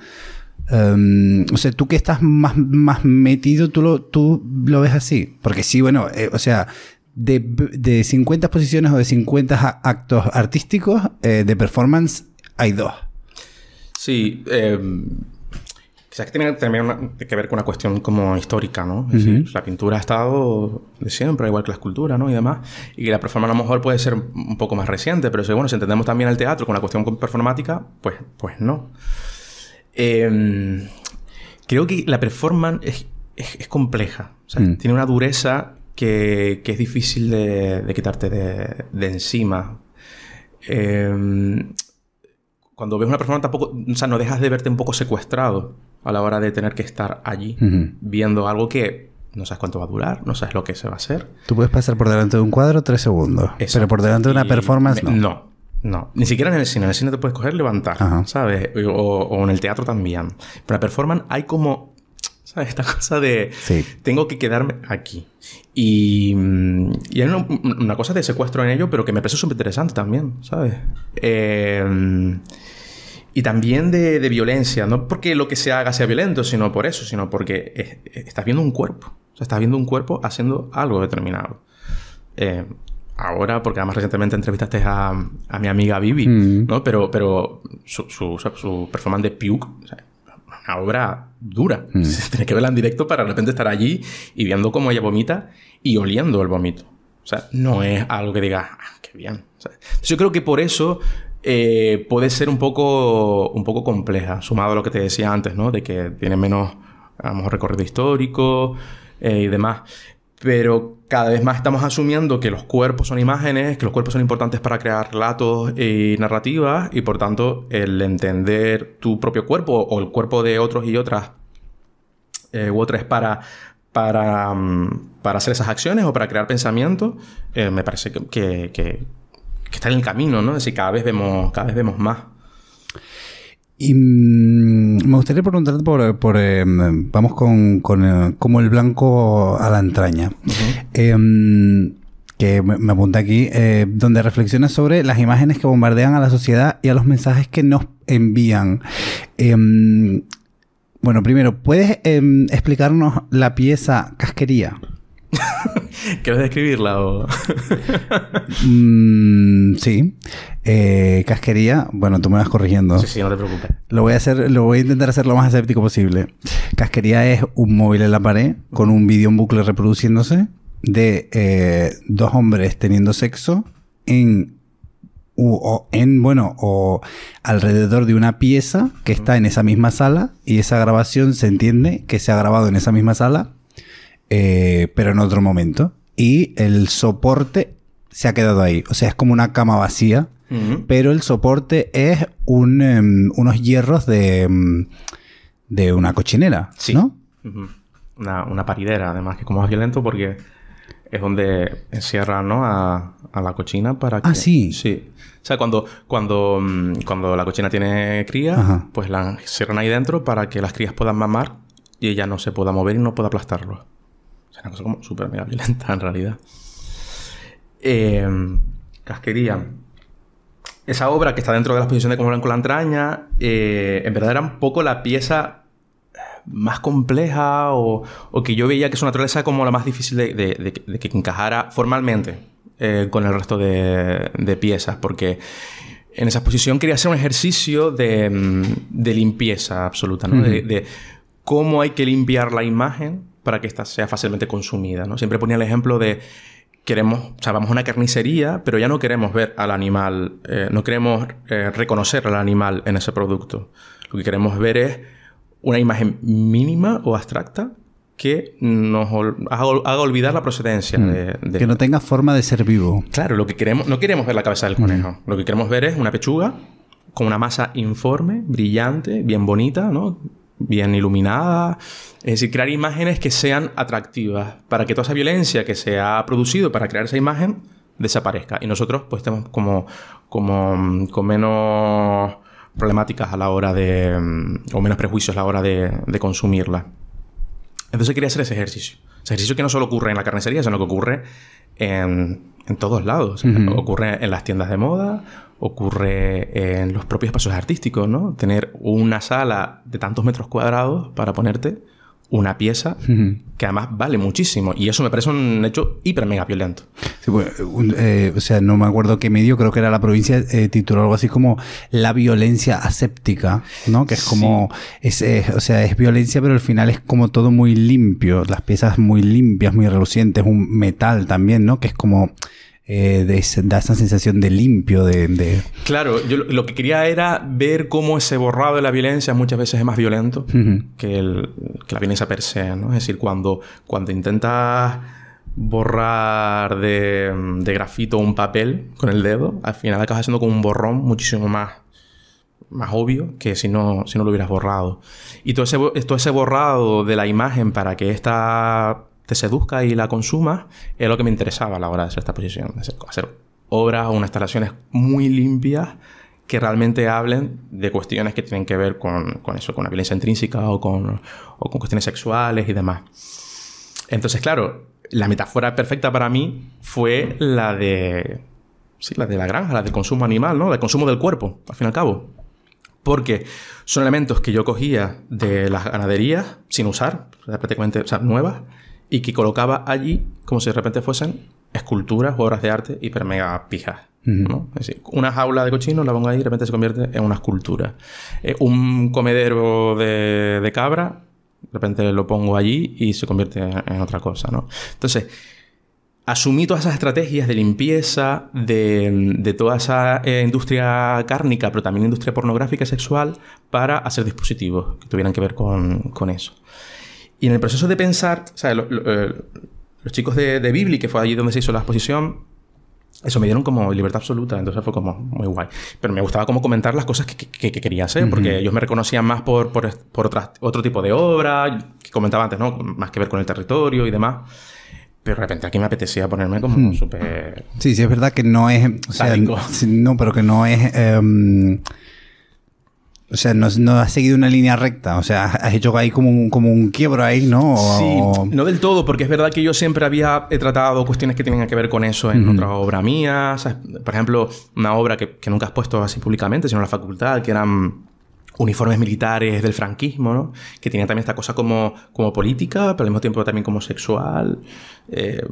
Em, o sea, tú que estás más, más metido, tú lo, tú lo ves así. Porque sí, bueno, o sea, de, 50 posiciones o de 50 actos artísticos de performance, hay dos. Sí, em, o sea, que tiene también que ver con una cuestión como histórica, ¿no? la pintura ha estado de siempre, igual que la escultura, ¿no? Y demás. Y la performance a lo mejor puede ser un poco más reciente, pero si, bueno, si entendemos también el teatro con la cuestión performática, pues, pues no. Em, creo que la performance es, compleja. Mm. tiene una dureza que, es difícil de, quitarte de, encima. Em, cuando ves una performance tampoco, o sea, no dejas de verte un poco secuestrado a la hora de tener que estar allí viendo algo que no sabes cuánto va a durar, no sabes lo que se va a hacer. Tú puedes pasar por delante de un cuadro tres segundos, pero por delante de una performance no. No, no. Ni siquiera en el cine. En el cine te puedes coger levantar, ¿sabes? O, en el teatro también. Pero la performance hay como, ¿sabes? Esta cosa de sí. tengo que quedarme aquí. Y, y hay una, una, cosa de secuestro en ello, pero que me parece súper interesante también, ¿sabes? Eh, y también de, violencia, no porque lo que se haga sea violento, sino por eso, sino porque estás viendo un cuerpo, o sea, estás viendo un cuerpo haciendo algo determinado. Eh, ahora, porque además recientemente entrevistaste a, a mi amiga Vivi, mm. ¿no? Pero, pero su, su, su performance de Puke, una obra dura. Mm. Tienes que verla en directo para de repente estar allí y viendo cómo ella vomita y oliendo el vómito. O sea, no es algo que digas, ah, qué bien. yo creo que por eso eh, puede ser un poco, un poco compleja, sumado a lo que te decía antes, ¿no? De que tiene menos, recorrido histórico eh, y demás. Pero cada vez más estamos asumiendo que los cuerpos son imágenes, que los cuerpos son importantes para crear relatos y narrativas, y por tanto, el entender tu propio cuerpo o el cuerpo de otros y otras eh, u otras para, mm, para, hacer esas acciones o para crear pensamiento, me parece que que está en el camino, ¿no? Es decir, cada vez vemos, cada vez vemos más. Y mm, me gustaría preguntarte por, em, vamos con, eh, como el blanco a la entraña. Em, que me, me apunta aquí, eh, donde reflexiona sobre las imágenes que bombardean a la sociedad y a los mensajes que nos envían. Em, bueno, primero, ¿puedes explicarnos la pieza Casquería? ¿Quieres describirla o...? Mm, sí. Eh, casquería, bueno, tú me vas corrigiendo. Sí, sí, no te preocupes. Lo voy a hacer, lo voy a intentar hacer lo más escéptico posible. Casquería es un móvil en la pared con un vídeo en bucle reproduciéndose de eh, dos hombres teniendo sexo en en, bueno, o alrededor de una pieza que está en esa misma sala y esa grabación se entiende que se ha grabado en esa misma sala eh, pero en otro momento. Y el soporte se ha quedado ahí. O sea, es como una cama vacía, pero el soporte es em, unos hierros de, em, de una cochinera, sí. ¿no? una, una, paridera, además, que como más violento porque es donde encierran ¿no? a, a, la cochina para ah, que... Ah, sí. Sí. O sea, cuando, cuando, mm, cuando la cochina tiene cría, pues la cierran ahí dentro para que las crías puedan mamar y ella no se pueda mover y no pueda aplastarlo es una cosa como súper mega violenta en realidad. casquería. Eh, esa obra que está dentro de la exposición de Como Blanco la entraña, eh, en verdad era un poco la pieza eh, más compleja o, que yo veía que su naturaleza como la más difícil de, que encajara formalmente con el resto de piezas, porque en esa exposición quería hacer un ejercicio de, mm, limpieza absoluta, de, cómo hay que limpiar la imagen para que ésta sea fácilmente consumida. ¿no? Siempre ponía el ejemplo de queremos, o vamos a una carnicería, pero ya no queremos ver al animal, eh, no queremos eh, reconocer al animal en ese producto. Lo que queremos ver es una imagen mínima o abstracta que nos haga, olvidar la procedencia mm. de, Que no tenga forma de ser vivo. Claro, lo que queremos, no queremos ver la cabeza del conejo. Lo que queremos ver es una pechuga con una masa informe, brillante, bien bonita, ¿no? bien iluminada. Es decir, crear imágenes que sean atractivas para que toda esa violencia que se ha producido para crear esa imagen desaparezca. Y nosotros pues estemos como, como mm, con menos problemáticas a la hora de, mm, o menos prejuicios a la hora de consumirla. Entonces quería hacer ese ejercicio. ejercicio que no solo ocurre en la carnicería, sino que ocurre en, todos lados. Ocurre en las tiendas de moda, ocurre en los propios espacios artísticos, ¿no? Tener una sala de tantos metros cuadrados para ponerte una pieza que además vale muchísimo. Y eso me parece un hecho hiper mega violento. Pues, eh, o sea, no me acuerdo qué medio, creo que era la provincia, eh, tituló algo así como la violencia aséptica, ¿no? Que es como, o sea, es violencia, pero al final es como todo muy limpio, las piezas muy limpias, muy relucientes, un metal también, ¿no? Que es como eh, da esa sensación de limpio, de... Claro, yo lo, que quería era ver cómo ese borrado de la violencia muchas veces es más violento que, la violencia per se, ¿no? Es decir, cuando, cuando intentas borrar de, grafito un papel con el dedo, al final acabas haciendo como un borrón muchísimo más más obvio que si no, si no lo hubieras borrado. Y todo ese, todo ese borrado de la imagen para que esta te seduzca y la consumas, es lo que me interesaba a la hora de hacer esta posición. hacer, obras o unas instalaciones muy limpias que realmente hablen de cuestiones que tienen que ver con, con eso, con la violencia intrínseca o con, cuestiones sexuales y demás. Entonces, claro, la metáfora perfecta para mí fue la de. Sí, la de la granja, la de consumo animal, ¿no? La consumo del cuerpo, al fin y al cabo. Porque son elementos que yo cogía de las ganaderías sin usar, prácticamente, nuevas, y que colocaba allí como si de repente fuesen esculturas, o obras de arte hiper mega pijas. Es decir, una jaula de cochino la pongo ahí y de repente se convierte en una escultura. Eh, un comedero de, cabra, de repente lo pongo allí y se convierte en, otra cosa. Entonces, asumí todas esas estrategias de limpieza, de, toda esa eh, industria cárnica, pero también industria pornográfica y sexual, para hacer dispositivos que tuvieran que ver con eso. Y en el proceso de pensar, O sea, eh, los chicos de, de Bibli, que fue allí donde se hizo la exposición, eso me dieron como libertad absoluta, entonces fue como muy guay. Pero me gustaba como comentar las cosas que, quería hacer, porque ellos me reconocían más por, por, por otro tipo de obra, que comentaba antes, ¿no? Más que ver con el territorio y demás. Pero de repente aquí me apetecía ponerme como hmm. súper... Sí, sí, es verdad que no es... O sea, no, pero que no es... Em, o sea, no, has seguido una línea recta, o sea, has hecho ahí como un, como un quiebro ahí, ¿no? Sí, no del todo, porque es verdad que yo siempre había tratado cuestiones que tienen que ver con eso en otra obra mía, por ejemplo, una obra que, nunca has puesto así públicamente, sino en la facultad, que eran uniformes militares del franquismo, ¿no? Que tenía también esta cosa como, como política, pero al mismo tiempo también como sexual, eh,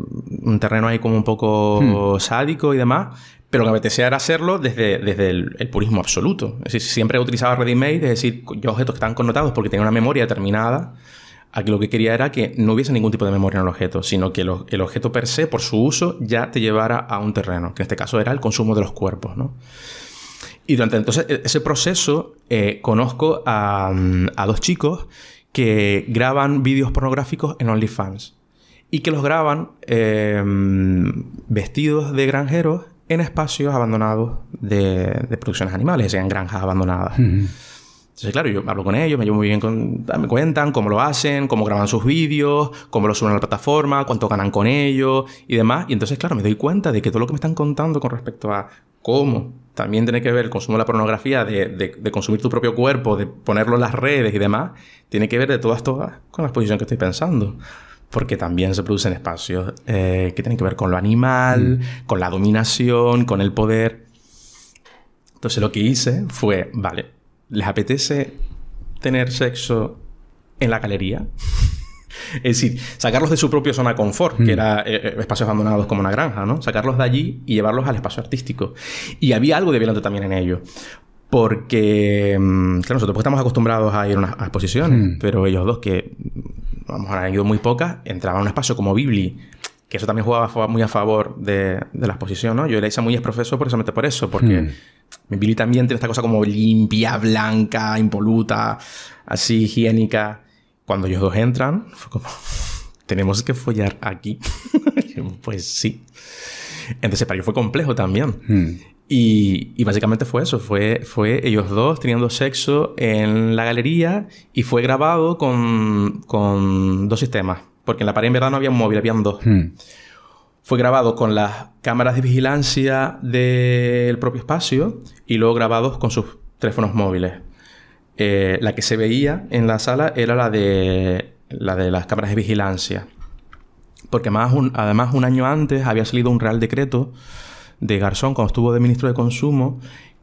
un terreno ahí como un poco hmm. sádico y demás, pero lo que apetecía era hacerlo desde, desde el, purismo absoluto. Es decir, siempre utilizaba ready-made, es decir, los objetos que están connotados porque tenía una memoria determinada. Aquí lo que quería era que no hubiese ningún tipo de memoria en el objeto, sino que el, objeto per se, por su uso, ya te llevara a un terreno, que en este caso era el consumo de los cuerpos, Y durante entonces e, ese proceso eh, conozco mm, a, dos chicos que graban vídeos pornográficos en OnlyFans y que los graban eh, mm, vestidos de granjeros en espacios abandonados de, producciones animales, sean granjas abandonadas. Entonces, claro, yo hablo con ellos, me llevo muy bien con. Ah, me cuentan cómo lo hacen, cómo graban sus vídeos, cómo lo suben a la plataforma, cuánto ganan con ellos y demás. Y entonces, claro, me doy cuenta de que todo lo que me están contando con respecto a cómo también tiene que ver el consumo de la pornografía, de, de consumir tu propio cuerpo, de ponerlo en las redes y demás, tiene que ver de todas, todas con la exposición que estoy pensando porque también se producen espacios eh, que tienen que ver con lo animal, mm. con la dominación, con el poder. Entonces lo que hice fue, vale, ¿les apetece tener sexo en la galería? es decir, sacarlos de su propia zona de confort, que mm. era eh, eh, espacios abandonados como una granja, ¿no? Sacarlos de allí y llevarlos al espacio artístico. Y había algo de violento también en ello. Porque, mm, claro, nosotros pues, estamos acostumbrados a ir a, unas, exposiciones, pero ellos dos que a lo mejor han ido muy pocas, entraba en un espacio como Bibli, que eso también jugaba muy a favor de, de la exposición, ¿no? Yo le hice muy exprofeso precisamente por eso, porque Bibli hmm. también tiene esta cosa como limpia, blanca, impoluta, así, higiénica. Cuando ellos dos entran, fue como, tenemos que follar aquí. pues sí. Entonces, para ellos fue complejo también. Hmm. Y, básicamente fue eso, fue, fue ellos dos teniendo sexo en la galería y fue grabado con, dos sistemas, porque en la pared en verdad no había un móvil, habían dos. Hmm. Fue grabado con las cámaras de vigilancia del propio espacio y luego grabados con sus teléfonos móviles. Eh, la que se veía en la sala era la de, la de las cámaras de vigilancia, porque más además un año antes había salido un real decreto de Garzón cuando estuvo de ministro de Consumo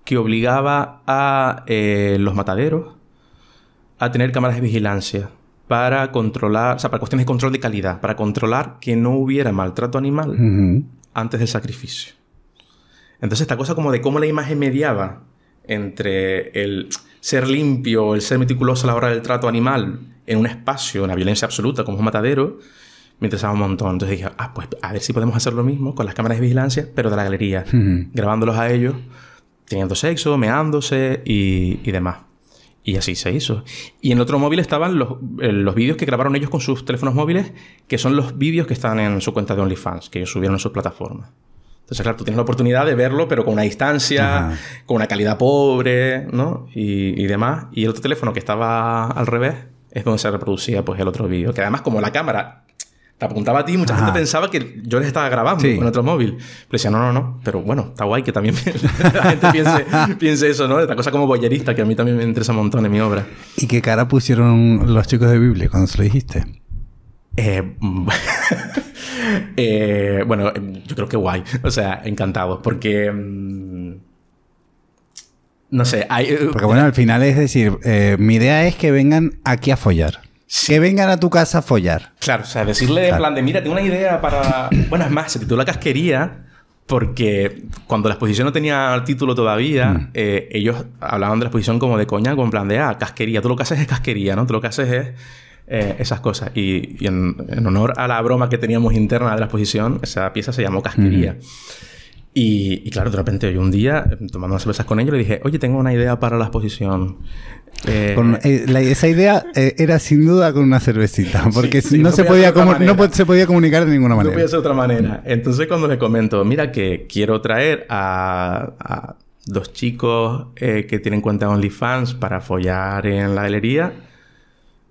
que obligaba a eh, los mataderos a tener cámaras de vigilancia para controlar, o sea, para cuestiones de control de calidad, para controlar que no hubiera maltrato animal antes del sacrificio. Entonces, esta cosa como de cómo la imagen mediaba entre el ser limpio, el ser meticuloso a la hora del trato animal en un espacio, una violencia absoluta como un matadero, me interesaba un montón. Entonces dije, ah, pues a ver si podemos hacer lo mismo con las cámaras de vigilancia, pero de la galería, grabándolos a ellos, teniendo sexo, meándose y, y, demás. Y así se hizo. Y en otro móvil estaban eh, los, vídeos que grabaron ellos con sus teléfonos móviles, que son los vídeos que están en su cuenta de OnlyFans, que ellos subieron en su plataforma. Entonces, claro, tú tienes la oportunidad de verlo, pero con una distancia, con una calidad pobre, ¿no? Y, y, demás. Y el otro teléfono que estaba al revés es donde se reproducía pues, el otro vídeo. Que además, como la cámara te apuntaba a ti y mucha gente pensaba que yo les estaba grabando en con otro móvil. Pero decía, no, no, no. Pero bueno, está guay que también la gente piense, eso, ¿no? Esta cosa como bollerista que a mí también me interesa un montón en mi obra. ¿Y qué cara pusieron los chicos de Biblia cuando se lo dijiste? Eh, eh, bueno, yo creo que guay. O sea, encantados. Porque... Mm, no sé, eh, Porque bueno, al final es decir, mi idea es que vengan aquí a follar se vengan a tu casa a follar. Claro, o sea, decirle en plan de, mira, tengo una idea para... Bueno, es más, se titula Casquería porque cuando la exposición no tenía el título todavía, mm. eh, ellos hablaban de la exposición como de coña, con plan de, ah, casquería, tú lo que haces es casquería, ¿no? Tú lo que haces es eh, esas cosas. Y, en, honor a la broma que teníamos interna de la exposición, esa pieza se llamó Casquería. Mm. Y, claro, de repente hoy un día, em, tomando unas cervezas con ellos, le dije, oye, tengo una idea para la exposición. Eh, con, eh, esa idea eh, era sin duda con una cervecita, porque no, se podía no se podía comunicar de ninguna manera. No podía ser otra manera. Entonces cuando le comento, mira que quiero traer a, a dos chicos eh, que tienen cuenta OnlyFans para follar en la galería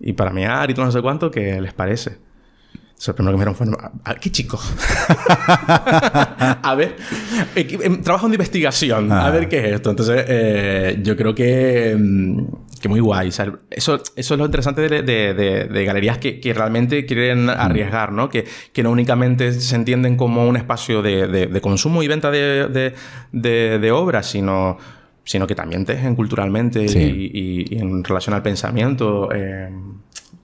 y para mear y todo no sé cuánto, ¿qué les parece? O que me fue, qué chico? a ver, eh, em, trabajo en investigación, a ver qué es esto. Entonces, eh, yo creo que, mm, que muy guay. eso, eso es lo interesante de, galerías que, realmente quieren arriesgar, ¿no? Que, no únicamente se entienden como un espacio de, consumo y venta de obras, sino sino que también tejen culturalmente y, en relación al pensamiento, eh,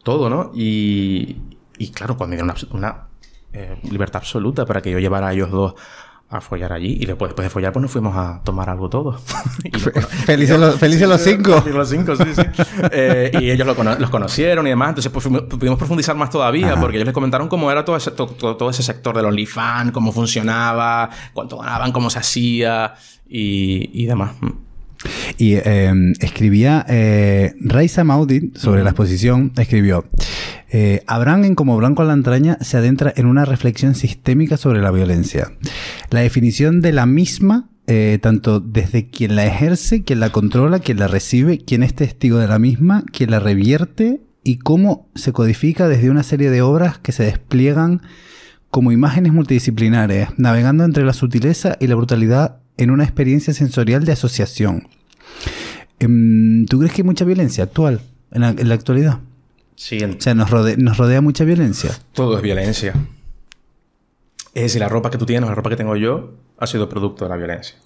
todo, ¿no? Y, y claro, cuando me dieron una, eh, libertad absoluta para que yo llevara a ellos dos a follar allí. Y después, después de follar, pues nos fuimos a tomar algo todos. felices los, cinco. Felices los cinco, sí, sí. Eh, y ellos los conocieron y demás. Entonces pues, pudimos profundizar más todavía, porque ellos les comentaron cómo era todo ese, todo ese sector del OnlyFans, cómo funcionaba, cuánto ganaban, cómo se hacía y, demás. Y em, escribía eh, Raisa Maudit sobre la exposición, escribió. Eh, Abraham en Como Blanco a la Entraña se adentra en una reflexión sistémica sobre la violencia. La definición de la misma eh, tanto desde quien la ejerce, quien la controla, quien la recibe, quien es testigo de la misma, quien la revierte y cómo se codifica desde una serie de obras que se despliegan como imágenes multidisciplinares, navegando entre la sutileza y la brutalidad en una experiencia sensorial de asociación. Em, ¿Tú crees que hay mucha violencia actual, en la actualidad? se O sea, nos rodea, mucha violencia. Todo es violencia. Es decir, la ropa que tú tienes, la ropa que tengo yo, ha sido producto de la violencia.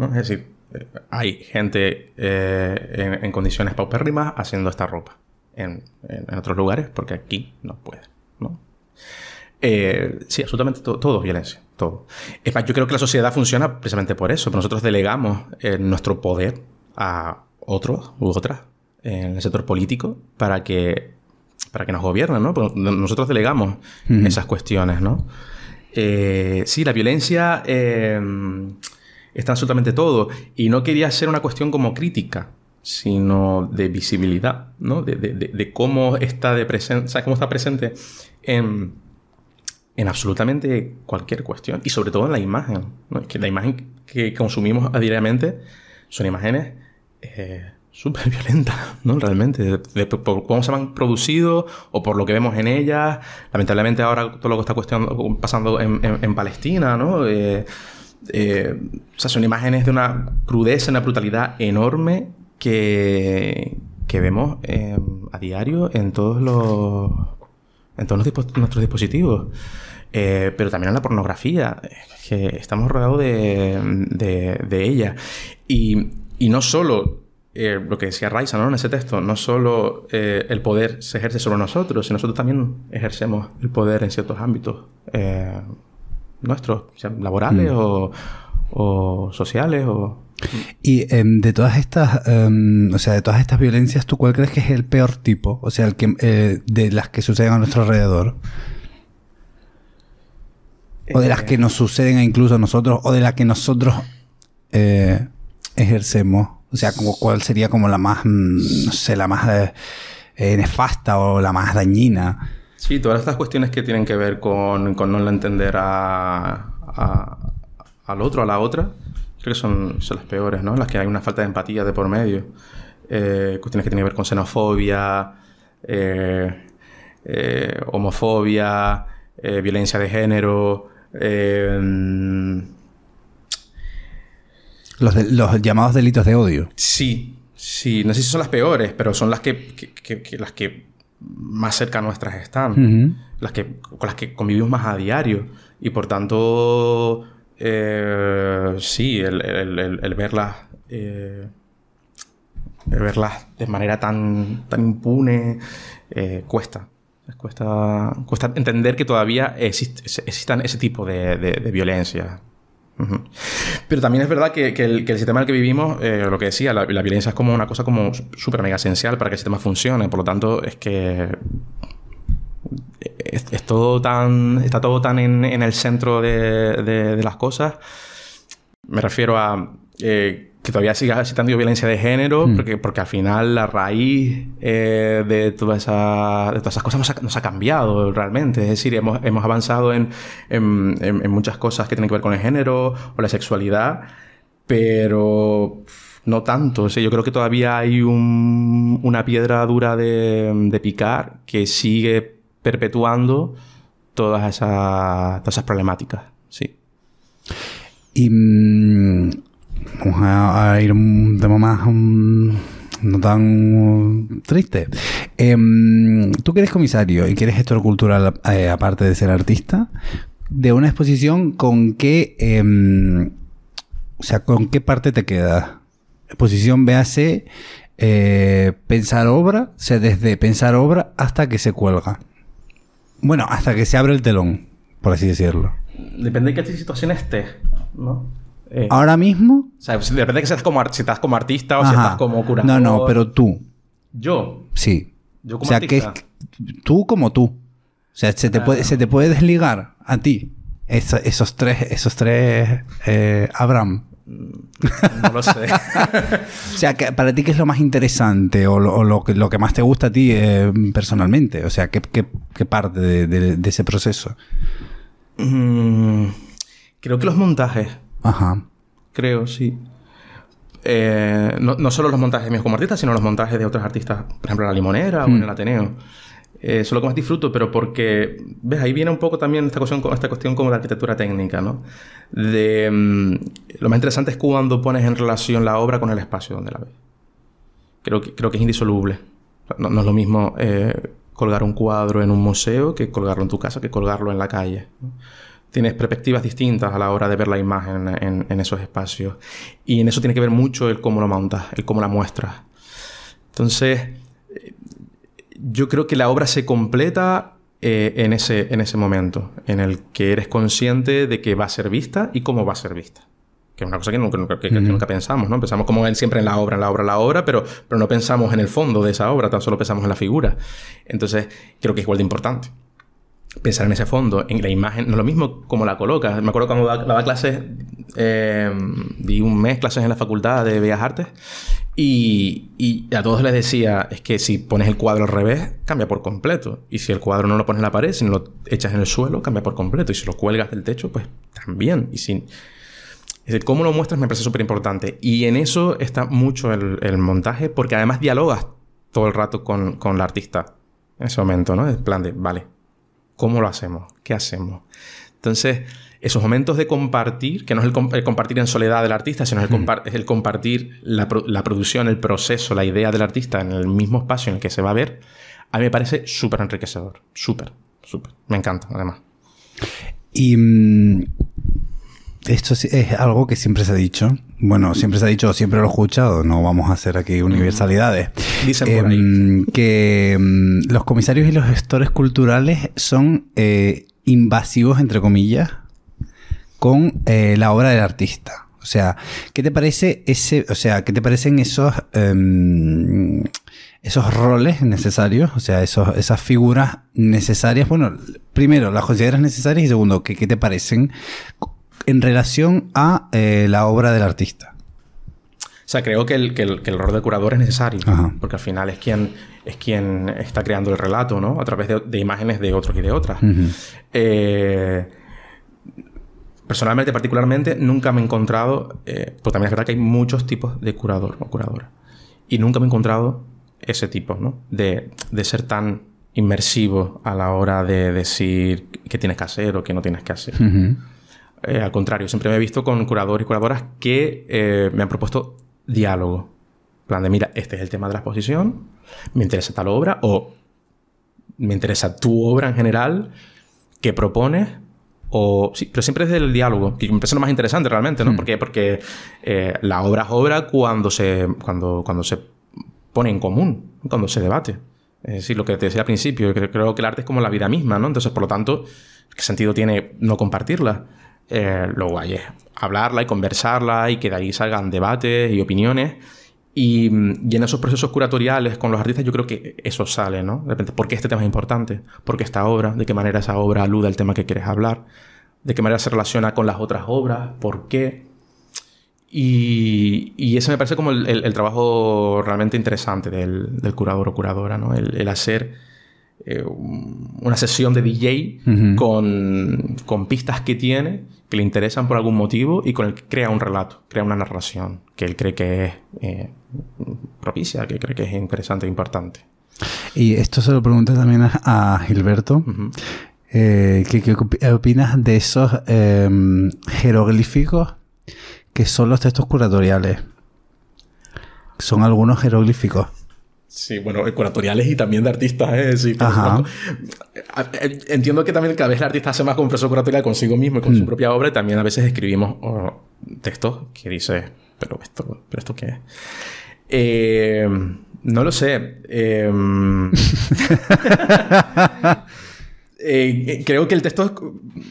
Es decir, eh, hay gente eh, en, condiciones paupérrimas haciendo esta ropa en, otros lugares porque aquí no puede. Eh, sí, absolutamente todo, es violencia, todo. Es más, yo creo que la sociedad funciona precisamente por eso, nosotros delegamos nuestro poder a otros u otras en el sector político para que para que nos gobiernen, ¿no? nosotros delegamos esas cuestiones, ¿no? Eh, sí, la violencia eh, está absolutamente todo. Y no quería ser una cuestión como crítica, sino de visibilidad, ¿no? De, cómo está de presente, cómo está presente en, absolutamente cualquier cuestión. Y sobre todo en la imagen. que la imagen que consumimos diariamente son imágenes. Eh, súper violenta, ¿no? Realmente, por cómo se han producido o por lo que vemos en ellas. Lamentablemente ahora todo lo que está cuestionando, pasando en, en, Palestina, ¿no? Eh, eh, o sea, son imágenes de una crudeza, una brutalidad enorme que, que vemos em, a diario en todos los en todos nuestros dispositivos. Eh, pero también en la pornografía, que estamos rodeados de, de, de ella. Y, y, no solo eh, lo que decía Raisa en ese texto, no solo eh, el poder se ejerce sobre nosotros, sino nosotros también ejercemos el poder en ciertos ámbitos eh, nuestros, laborales mm. o, sociales o... Y em, de todas estas, em, o sea, de todas estas violencias, ¿tú cuál crees que es el peor tipo? O sea, el que, de las que suceden a nuestro alrededor. O de las que nos suceden incluso a nosotros, o de las que nosotros ejercemos. O sea, como cuál sería como la más, mm, no sé, la más eh, nefasta o la más dañina. Sí, todas estas cuestiones que tienen que ver con, no entender a, al otro, a la otra, creo que son, las peores, ¿no? Las que hay una falta de empatía de por medio. Eh, cuestiones que tienen que ver con xenofobia, eh, homofobia, violencia de género, mm, los, llamados delitos de odio. Sí, sí. No sé si son las peores, pero son las que, las que más cerca nuestras están. las que, con las que convivimos más a diario. Y por tanto, eh, sí, el, verlas... Eh, verlas de manera tan, tan impune eh, cuesta. cuesta. Cuesta entender que todavía existan ese tipo de, de, de violencia. Pero también es verdad que, el, sistema en el que vivimos, eh, lo que decía, la, violencia es como una cosa como súper mega esencial para que el sistema funcione. Por lo tanto, es que eh, es, todo tan, está todo tan en, el centro de, las cosas. Me refiero a eh, que todavía siga existiendo violencia de género, mm. porque, porque al final la raíz eh, de, todas esas cosas nos ha, cambiado realmente. Es decir, hemos, hemos avanzado en, muchas cosas que tienen que ver con el género o la sexualidad, pero no tanto. yo creo que todavía hay una piedra dura de, picar que sigue perpetuando todas esas, todas esas problemáticas. Sí. Y mm, vamos a, ir a un tema más um, no tan uh, triste. Em, tú que eres comisario y que eres gestor cultural, eh, aparte de ser artista, de una exposición, ¿con qué, em, o sea, con qué parte te queda? Exposición BAC eh, pensar obra, o desde pensar obra hasta que se cuelga. Bueno, hasta que se abre el telón, por así decirlo. Depende de qué situación esté ¿no? Eh, Ahora mismo. depende de que seas como, si estás como artista o si estás como curador. No, no, pero tú. ¿Yo? Sí. Yo como o sea, que tú como tú. O sea, se te, puede, ah. se te puede desligar a ti esos tres, esos tres eh, Abraham. Mm, no lo sé. o sea, que para ti, ¿qué es lo más interesante o lo, que, más te gusta a ti eh, personalmente? O sea, ¿qué, parte de, ese proceso? Mm, creo que los montajes. Ajá. Creo, sí. Eh, no, no, solo los montajes míos como artista, sino los montajes de otros artistas, por ejemplo, en La Limonera o en hmm. el Ateneo. Eh, eso es lo que más disfruto, pero porque, ves, ahí viene un poco también esta cuestión, esta cuestión como de arquitectura técnica, ¿no? De, mm, lo más interesante es cuando pones en relación la obra con el espacio donde la ves. Creo que, creo que es indisoluble. No, no es lo mismo eh, colgar un cuadro en un museo que colgarlo en tu casa, que colgarlo en la calle tienes perspectivas distintas a la hora de ver la imagen en, esos espacios. Y en eso tiene que ver mucho el cómo lo montas, el cómo la muestras. Entonces, eh, yo creo que la obra se completa eh, en, ese, en ese momento, en el que eres consciente de que va a ser vista y cómo va a ser vista que es una cosa que nunca, pensamos, ¿no? Pensamos como él siempre en la obra, en la obra, en la obra, pero, pero no pensamos en el fondo de esa obra, tan solo pensamos en la figura. Entonces, creo que es igual de importante pensar en ese fondo, en la imagen, no es lo mismo como la colocas. Me acuerdo cuando daba, clases, em, di un mes clases en la facultad de Bellas Artes y, a todos les decía, es que si pones el cuadro al revés, cambia por completo. Y si el cuadro no lo pones en la pared, sino lo echas en el suelo, cambia por completo. Y si lo cuelgas del techo, pues también. Y sin... Es decir, cómo lo muestras me parece súper importante. Y en eso está mucho el, montaje, porque además dialogas todo el rato con, con la artista en ese momento, ¿no? En plan de, vale, ¿Cómo lo hacemos? ¿Qué hacemos? Entonces, esos momentos de compartir, que no es el, compartir en soledad del artista, sino es el, hmm. compartir la, la, producción, el proceso, la idea del artista en el mismo espacio en el que se va a ver, a mí me parece súper enriquecedor. Súper, súper. Me encanta, además. Y mm, esto es, algo que siempre se ha dicho. Bueno, siempre se ha dicho, siempre lo he escuchado, no vamos a hacer aquí universalidades. Dicen em, Que em, los comisarios y los gestores culturales son eh, invasivos, entre comillas, con eh, la obra del artista. O sea, ¿qué te parece ese, o sea, qué te parecen esos, em, esos roles necesarios? O sea, esos, esas figuras necesarias. Bueno, primero, ¿las consideras necesarias? Y segundo, ¿qué, qué te parecen en relación a eh, la obra del artista. O sea, creo que el, rol de curador es necesario, porque al final es quien, es quien está creando el relato, ¿no? A través de, imágenes de otros y de otras. Eh, personalmente, particularmente, nunca me he encontrado, eh, Porque también es verdad que hay muchos tipos de curador o curadora, y nunca me he encontrado ese tipo, ¿no? De, ser tan inmersivo a la hora de decir qué tienes que hacer o qué no tienes que hacer. Eh, al contrario, siempre me he visto con curadores y curadoras que eh, me han propuesto diálogo. plan de, mira, este es el tema de la exposición, me interesa tal obra o me interesa tu obra en general, qué propones, o, sí, pero siempre desde el diálogo, que me parece lo más interesante realmente, ¿no? Hmm. porque Porque eh, la obra es obra cuando se, cuando, cuando se pone en común, cuando se debate. Es decir, lo que te decía al principio, creo que el arte es como la vida misma, ¿no? Entonces, por lo tanto, ¿qué sentido tiene no compartirla? Eh, lo guay es hablarla y conversarla y que de ahí salgan debates y opiniones. Y, mm, y, en esos procesos curatoriales con los artistas yo creo que eso sale, ¿no? De repente, ¿por qué este tema es importante? ¿Por qué esta obra? ¿De qué manera esa obra alude al tema que quieres hablar? ¿De qué manera se relaciona con las otras obras? ¿Por qué? Y, ese me parece como el, trabajo realmente interesante del, curador o curadora, ¿no? el hacer eh, una sesión de DJ con, pistas que tiene, que le interesan por algún motivo y con el que crea un relato, crea una narración que él cree que es eh, propicia, que cree que es interesante e importante. Y esto se lo pregunto también a, Gilberto. Eh, ¿qué, opinas de esos em, jeroglíficos que son los textos curatoriales? Son algunos jeroglíficos. Sí, bueno, curatoriales y también de artistas. Eh, sí, Entiendo que también cada vez el artista hace más confeso curatorial consigo mismo y con su mm. propia obra. Y también a veces escribimos textos que dice... pero esto, pero esto qué es. Eh, no lo sé. Em, eh, eh, creo que el texto es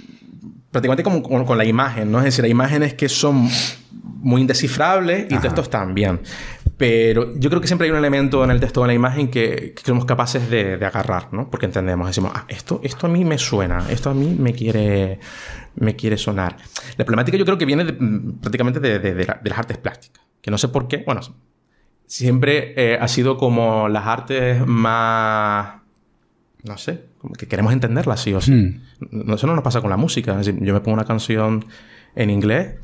prácticamente como, con la imagen, ¿no? Es decir, hay imágenes que son muy indescifrables y textos también. Pero yo creo que siempre hay un elemento en el texto o en la imagen que, que somos capaces de, agarrar, ¿no? Porque entendemos, decimos, ah, esto, esto a mí me suena, esto a mí me quiere, me quiere sonar. La problemática yo creo que viene mm, prácticamente de, de, las artes plásticas, que no sé por qué, bueno, siempre eh, ha sido como las artes más, no sé, como que queremos entenderlas sí o sí. Mm. Eso no nos pasa con la música, es decir, yo me pongo una canción en inglés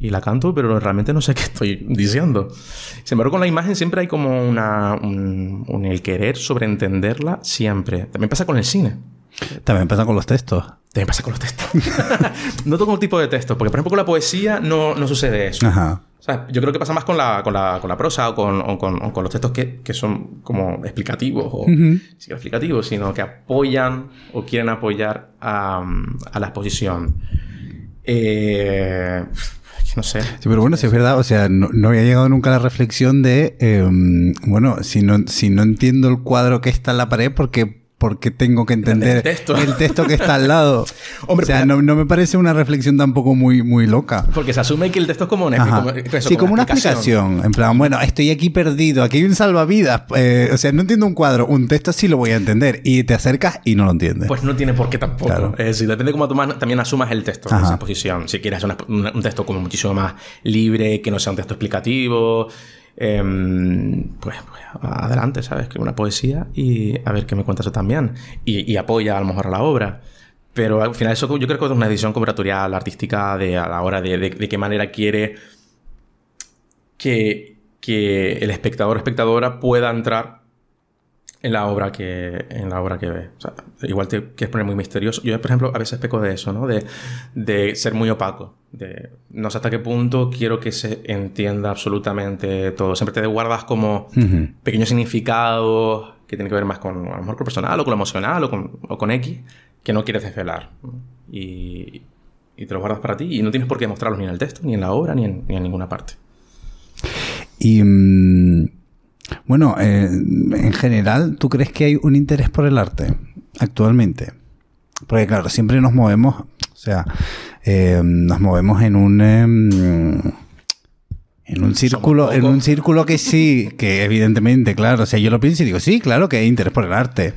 y la canto, pero realmente no sé qué estoy diciendo. Sin embargo, con la imagen siempre hay como una, un, el querer sobreentenderla siempre. También pasa con el cine. También pasa con los textos. También pasa con los textos. no todo un tipo de textos, porque por ejemplo con la poesía no, no sucede eso. yo creo que pasa más con la, con la, con la prosa o con, con, con los textos que, que, son como explicativos o explicativos, sino que apoyan o quieren apoyar a, a la exposición. Eh, no sé. Sí, pero bueno, si es verdad, o sea, no, había llegado nunca a la reflexión de, em, bueno, si no, si no entiendo el cuadro que está en la pared, porque porque tengo que entender el texto. que está al lado. Hombre, o sea, no, me parece una reflexión tampoco muy, muy loca. Porque se asume que el texto es como una, como, sí, como, una explicación. En plan, bueno, estoy aquí perdido, aquí hay un salvavidas. Eh, o sea, no entiendo un cuadro, un texto sí lo voy a entender. Y te acercas y no lo entiendes. Pues no tiene por qué tampoco. Claro. Es depende de cómo tomas, también asumas el texto esa posición. Si quieres un texto como muchísimo más libre, que no sea un texto explicativo, Em, pues, pues, adelante, ¿sabes? Escribe una poesía y a ver qué me cuentas tú también. Y, apoya a lo mejor a la obra. Pero al final eso yo creo que es una edición curatorial, artística, de, a la hora de, de, qué manera quiere que, el espectador o espectadora pueda entrar en la obra que, en la obra que ve. igual te quieres poner muy misterioso. Yo, por ejemplo, a veces peco de eso, ¿no? de ser muy opaco no sé hasta qué punto quiero que se entienda absolutamente todo. Siempre te guardas como pequeños significados que tienen que ver más con a lo mejor con personal o con lo emocional o con, o con X que no quieres desvelar. Y, te los guardas para ti y no tienes por qué mostrarlos ni en el texto, ni en la obra, ni en, ninguna parte. Y mm, bueno, eh, en general, ¿tú crees que hay un interés por el arte actualmente? Porque claro, siempre nos movemos o sea, eh, nos movemos en un... Em, en un círculo, en un círculo que sí, que evidentemente, claro, o sea, yo lo pienso y digo, sí, claro que hay interés por el arte.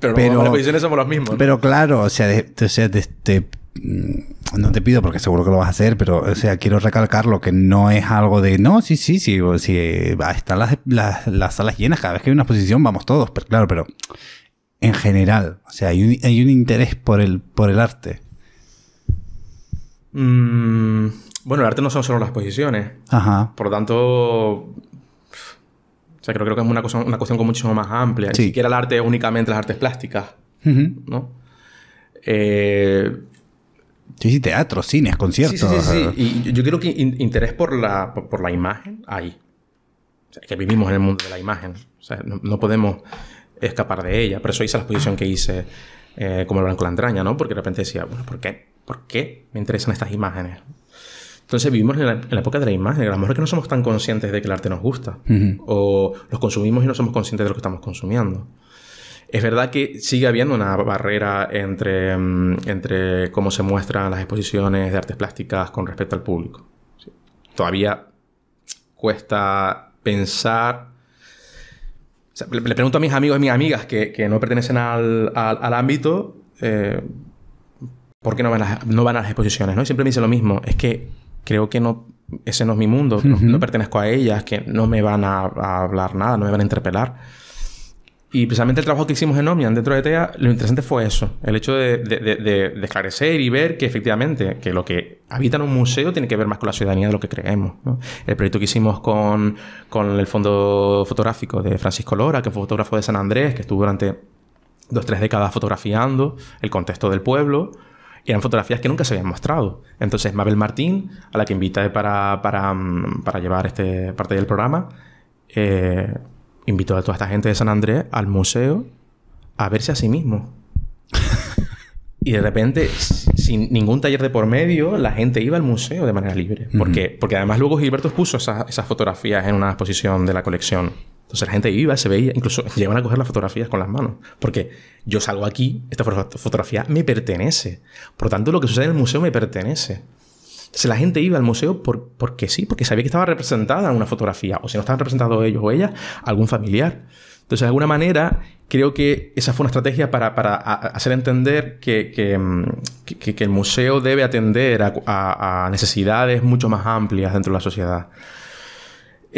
Pero, las posiciones somos los mismos. Pero claro, o sea, este, mm, no te pido porque seguro que lo vas a hacer, pero o sea, quiero recalcarlo que no es algo de no, sí, sí, sí, sí están las, las, las salas llenas, cada vez que hay una exposición vamos todos, pero claro, pero en general, o sea, hay un, hay un interés por el, por el arte. Mm, bueno, el arte no son solo las posiciones. Por lo tanto, o sea, creo, que es una, una cuestión con muchísimo más amplia. Ni siquiera el arte es únicamente las artes plásticas, ¿no? sí, eh, teatro, cines, conciertos. Sí, sí, sí. Y yo creo que interés por la, la imagen hay. que vivimos en el mundo de la imagen. O sea, no, podemos escapar de ella. Por eso hice la exposición que hice eh, como el blanco la entraña, ¿no? Porque de repente decía, bueno, ¿por qué? ¿Por qué me interesan estas imágenes? Entonces vivimos en la, época de la imagen. A lo mejor que no somos tan conscientes de que el arte nos gusta. O los consumimos y no somos conscientes de lo que estamos consumiendo. Es verdad que sigue habiendo una barrera entre, mm, entre cómo se muestran las exposiciones de artes plásticas con respecto al público. Todavía cuesta pensar. le, pregunto a mis amigos y mis amigas que, no pertenecen al, ámbito. Eh, ¿por qué no van, a, no van a las exposiciones? ¿no? siempre me dice lo mismo, es que creo que no, ese no es mi mundo, no, pertenezco a ellas, que no me van a, hablar nada, no me van a interpelar. Y precisamente el trabajo que hicimos en Omian dentro de TEA, lo interesante fue eso, el hecho de, esclarecer y ver que efectivamente que lo que habita en un museo tiene que ver más con la ciudadanía de lo que creemos. El proyecto que hicimos con, con el fondo fotográfico de Francisco Lora, que fue fotógrafo de San Andrés, que estuvo durante dos, tres décadas fotografiando el contexto del pueblo, eran fotografías que nunca se habían mostrado. Entonces, Mabel Martín, a la que invité para, mm, llevar este parte del programa, eh, invitó a toda esta gente de San Andrés al museo a verse a sí mismo. y de repente, sin ningún taller de por medio, la gente iba al museo de manera libre. ¿Por Porque además luego Gilberto expuso esas, esas fotografías en una exposición de la colección. Entonces la gente iba, se veía, incluso llegaban a coger las fotografías con las manos. Porque yo salgo aquí, esta fotografía me pertenece. Por lo tanto, lo que sucede en el museo me pertenece. Entonces la gente iba al museo por, porque sí, porque sabía que estaba representada en una fotografía. O si no estaban representados ellos o ellas, algún familiar. Entonces, de alguna manera, creo que esa fue una estrategia para, para hacer entender mm, que, que, que, el museo debe atender a necesidades mucho más amplias dentro de la sociedad.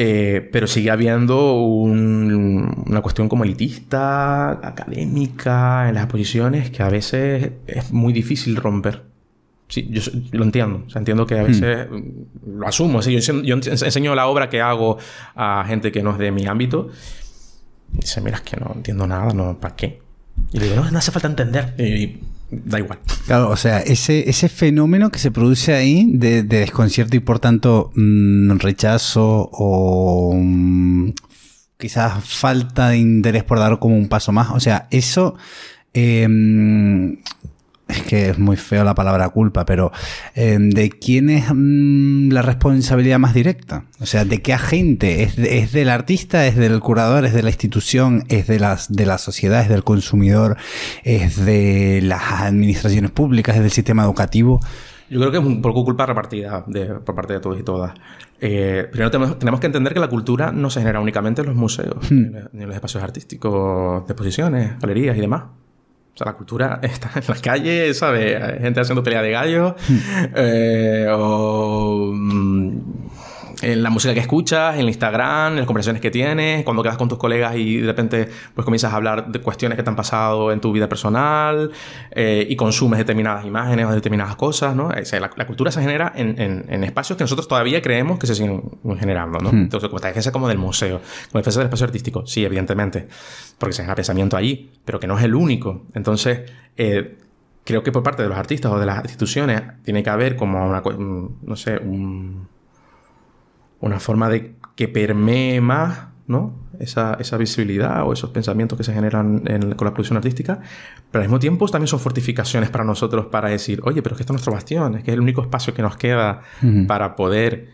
Eh, pero sigue habiendo una cuestión como elitista, académica, en las exposiciones, que a veces es muy difícil romper. Sí, yo lo entiendo. O sea, entiendo que a hmm. veces mm, lo asumo. yo, enseño la obra que hago a gente que no es de mi ámbito. Y dice, mira, es que no entiendo nada, no, ¿para qué? Y le digo, no, no hace falta entender. y da igual. Claro, o sea, ese, ese fenómeno que se produce ahí de, desconcierto y por tanto mm, rechazo o mm, quizás falta de interés por dar como un paso más, o sea, eso... Eh, es que es muy feo la palabra culpa, pero em, ¿de quién es mm, la responsabilidad más directa? O sea, ¿de qué agente? ¿Es, del artista? ¿Es del curador? ¿Es de la institución? ¿Es de, las, de la sociedad? ¿Es del consumidor? ¿Es de las administraciones públicas? ¿Es del sistema educativo? Yo creo que es un poco culpa repartida por parte de todos y todas. Eh, primero tenemos, que entender que la cultura no se genera únicamente en los museos, hmm. ni en los espacios artísticos de exposiciones, galerías y demás. O sea, la cultura está en las calles, ¿sabes? Hay gente haciendo pelea de gallo. Hmm. Eh, o. Mm, en la música que escuchas, en Instagram, en las conversaciones que tienes, cuando quedas con tus colegas y de repente pues comienzas a hablar de cuestiones que te han pasado en tu vida personal eh, y consumes determinadas imágenes o determinadas cosas, ¿no? O sea, la, cultura se genera en, en, espacios que nosotros todavía creemos que se siguen generando, ¿no? Hmm. Entonces, como esta defensa como del museo, como defensa del espacio artístico, sí, evidentemente, porque se genera pensamiento allí, pero que no es el único. Entonces, eh, creo que por parte de los artistas o de las instituciones tiene que haber como una, mm, no sé, un una forma de que permee más Esa, visibilidad o esos pensamientos que se generan con la producción artística, pero al mismo tiempo también son fortificaciones para nosotros para decir, oye, pero es que esto es nuestro bastión, es que es el único espacio que nos queda para poder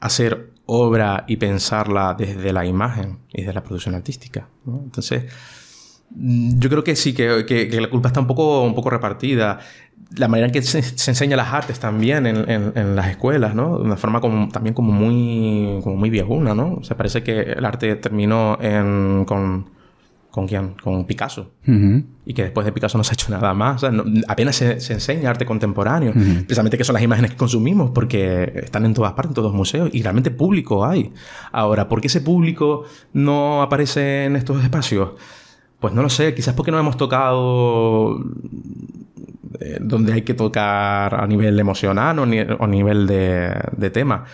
hacer obra y pensarla desde la imagen y desde la producción artística. Entonces, mm, yo creo que sí, que, la culpa está un poco repartida la manera en que se, enseña las artes también en, las escuelas, ¿no? De una forma también como muy, muy viejuna, ¿no? Se parece que el arte terminó con, ¿Con quién? Con Picasso. Y que después de Picasso no se ha hecho nada más. apenas se, enseña arte contemporáneo. Precisamente que son las imágenes que consumimos porque están en todas partes, en todos los museos. Y realmente público hay. Ahora, ¿por qué ese público no aparece en estos espacios? Pues no lo sé. Quizás porque no hemos tocado eh, donde hay que tocar a nivel emocional o, a nivel de, tema.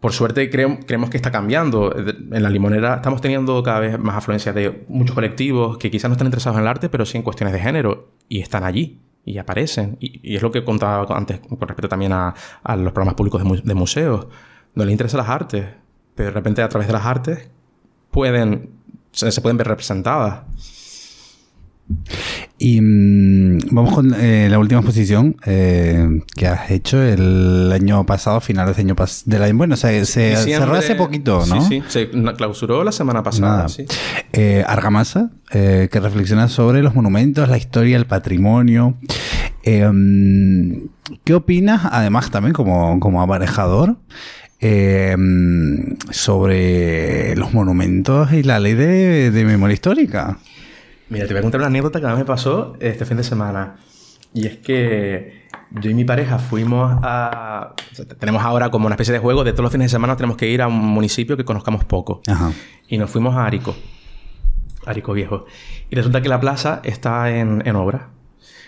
Por suerte creemos que está cambiando. Eh, en la limonera estamos teniendo cada vez más afluencia de muchos colectivos que quizás no están interesados en el arte, pero sí en cuestiones de género y están allí y aparecen. Y, es lo que contaba antes con respecto también a, los programas públicos de, museos. No les interesan las artes, pero de repente a través de las artes pueden, se pueden ver representadas. Y mm, vamos con eh, la última exposición eh, que has hecho el año pasado, finales del año pasado Bueno, se cerró hace poquito, ¿no? Sí, se clausuró la semana pasada. Eh, Argamasa, que reflexiona sobre los monumentos, la historia, el patrimonio. Mm, ¿Qué opinas, además, también como, como aparejador? Mm, sobre los monumentos y la ley de, memoria histórica. Mira, te voy a contar una anécdota que a mí me pasó este fin de semana. Y es que yo y mi pareja fuimos a... tenemos ahora como una especie de juego de todos los fines de semana tenemos que ir a un municipio que conozcamos poco. Y nos fuimos a Arico. Arico Viejo. Y resulta que la plaza está en, en obra.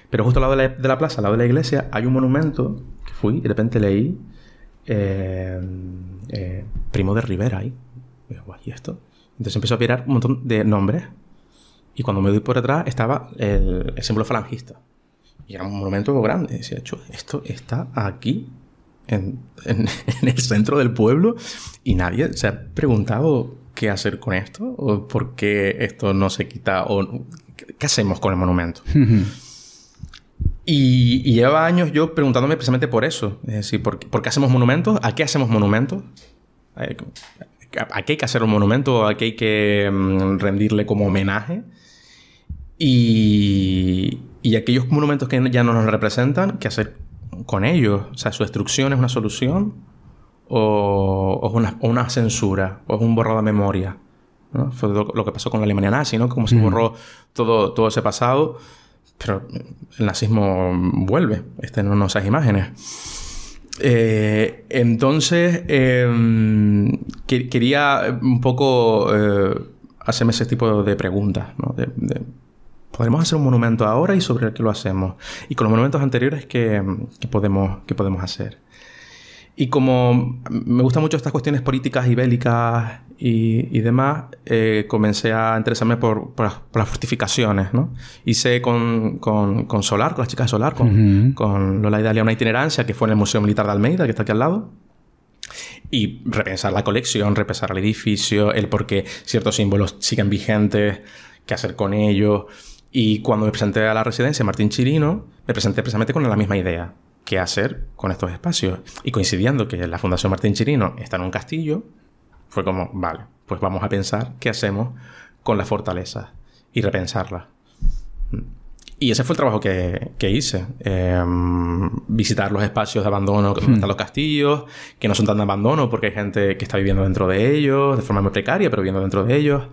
Pero justo al lado de la, plaza, al lado de la iglesia, hay un monumento que fui y de repente leí eh, eh, Primo de Rivera ahí. Y, ¿Y esto? Entonces empezó a mirar un montón de nombres y cuando me doy por atrás estaba el, símbolo falangista. Y era un monumento grande. Y decía, esto está aquí, en, el centro del pueblo, y nadie se ha preguntado qué hacer con esto, o por qué esto no se quita, o qué hacemos con el monumento. y, lleva años yo preguntándome precisamente por eso. Es decir, ¿por, ¿por qué hacemos monumentos? ¿A qué hacemos monumentos? Eh, ¿A qué hay que hacer un monumento? ¿A qué hay que mm, rendirle como homenaje? Y, aquellos monumentos que ya no nos representan, ¿qué hacer con ellos? O sea, ¿su destrucción es una solución o, o, una, censura o es un borrado de memoria? Fue lo, que pasó con la Alemania nazi, ¿no? Como se borró todo, todo ese pasado, pero el nazismo vuelve, este no esas imágenes. Eh, entonces, em, quería un poco eh, hacerme ese tipo de preguntas, ¿no? podremos hacer un monumento ahora y sobre el que lo hacemos. Y con los monumentos anteriores que, podemos, que podemos hacer. Y como me gustan mucho estas cuestiones políticas y bélicas y, y demás, eh, comencé a interesarme por, por, las, fortificaciones, ¿no? Hice con, con, con, Solar, con las chicas de Solar, con, Lola y con una itinerancia que fue en el Museo Militar de Almeida, que está aquí al lado. Y repensar la colección, repensar el edificio, el por qué ciertos símbolos siguen vigentes, qué hacer con ellos y cuando me presenté a la residencia Martín Chirino, me presenté precisamente con la misma idea. ¿Qué hacer con estos espacios? Y coincidiendo que la Fundación Martín Chirino está en un castillo, fue como, vale, pues vamos a pensar qué hacemos con las fortalezas y repensarlas. Y ese fue el trabajo que, hice. Em, visitar los espacios de abandono que están los castillos, que no son tan de abandono porque hay gente que está viviendo dentro de ellos, de forma muy precaria, pero viviendo dentro de ellos.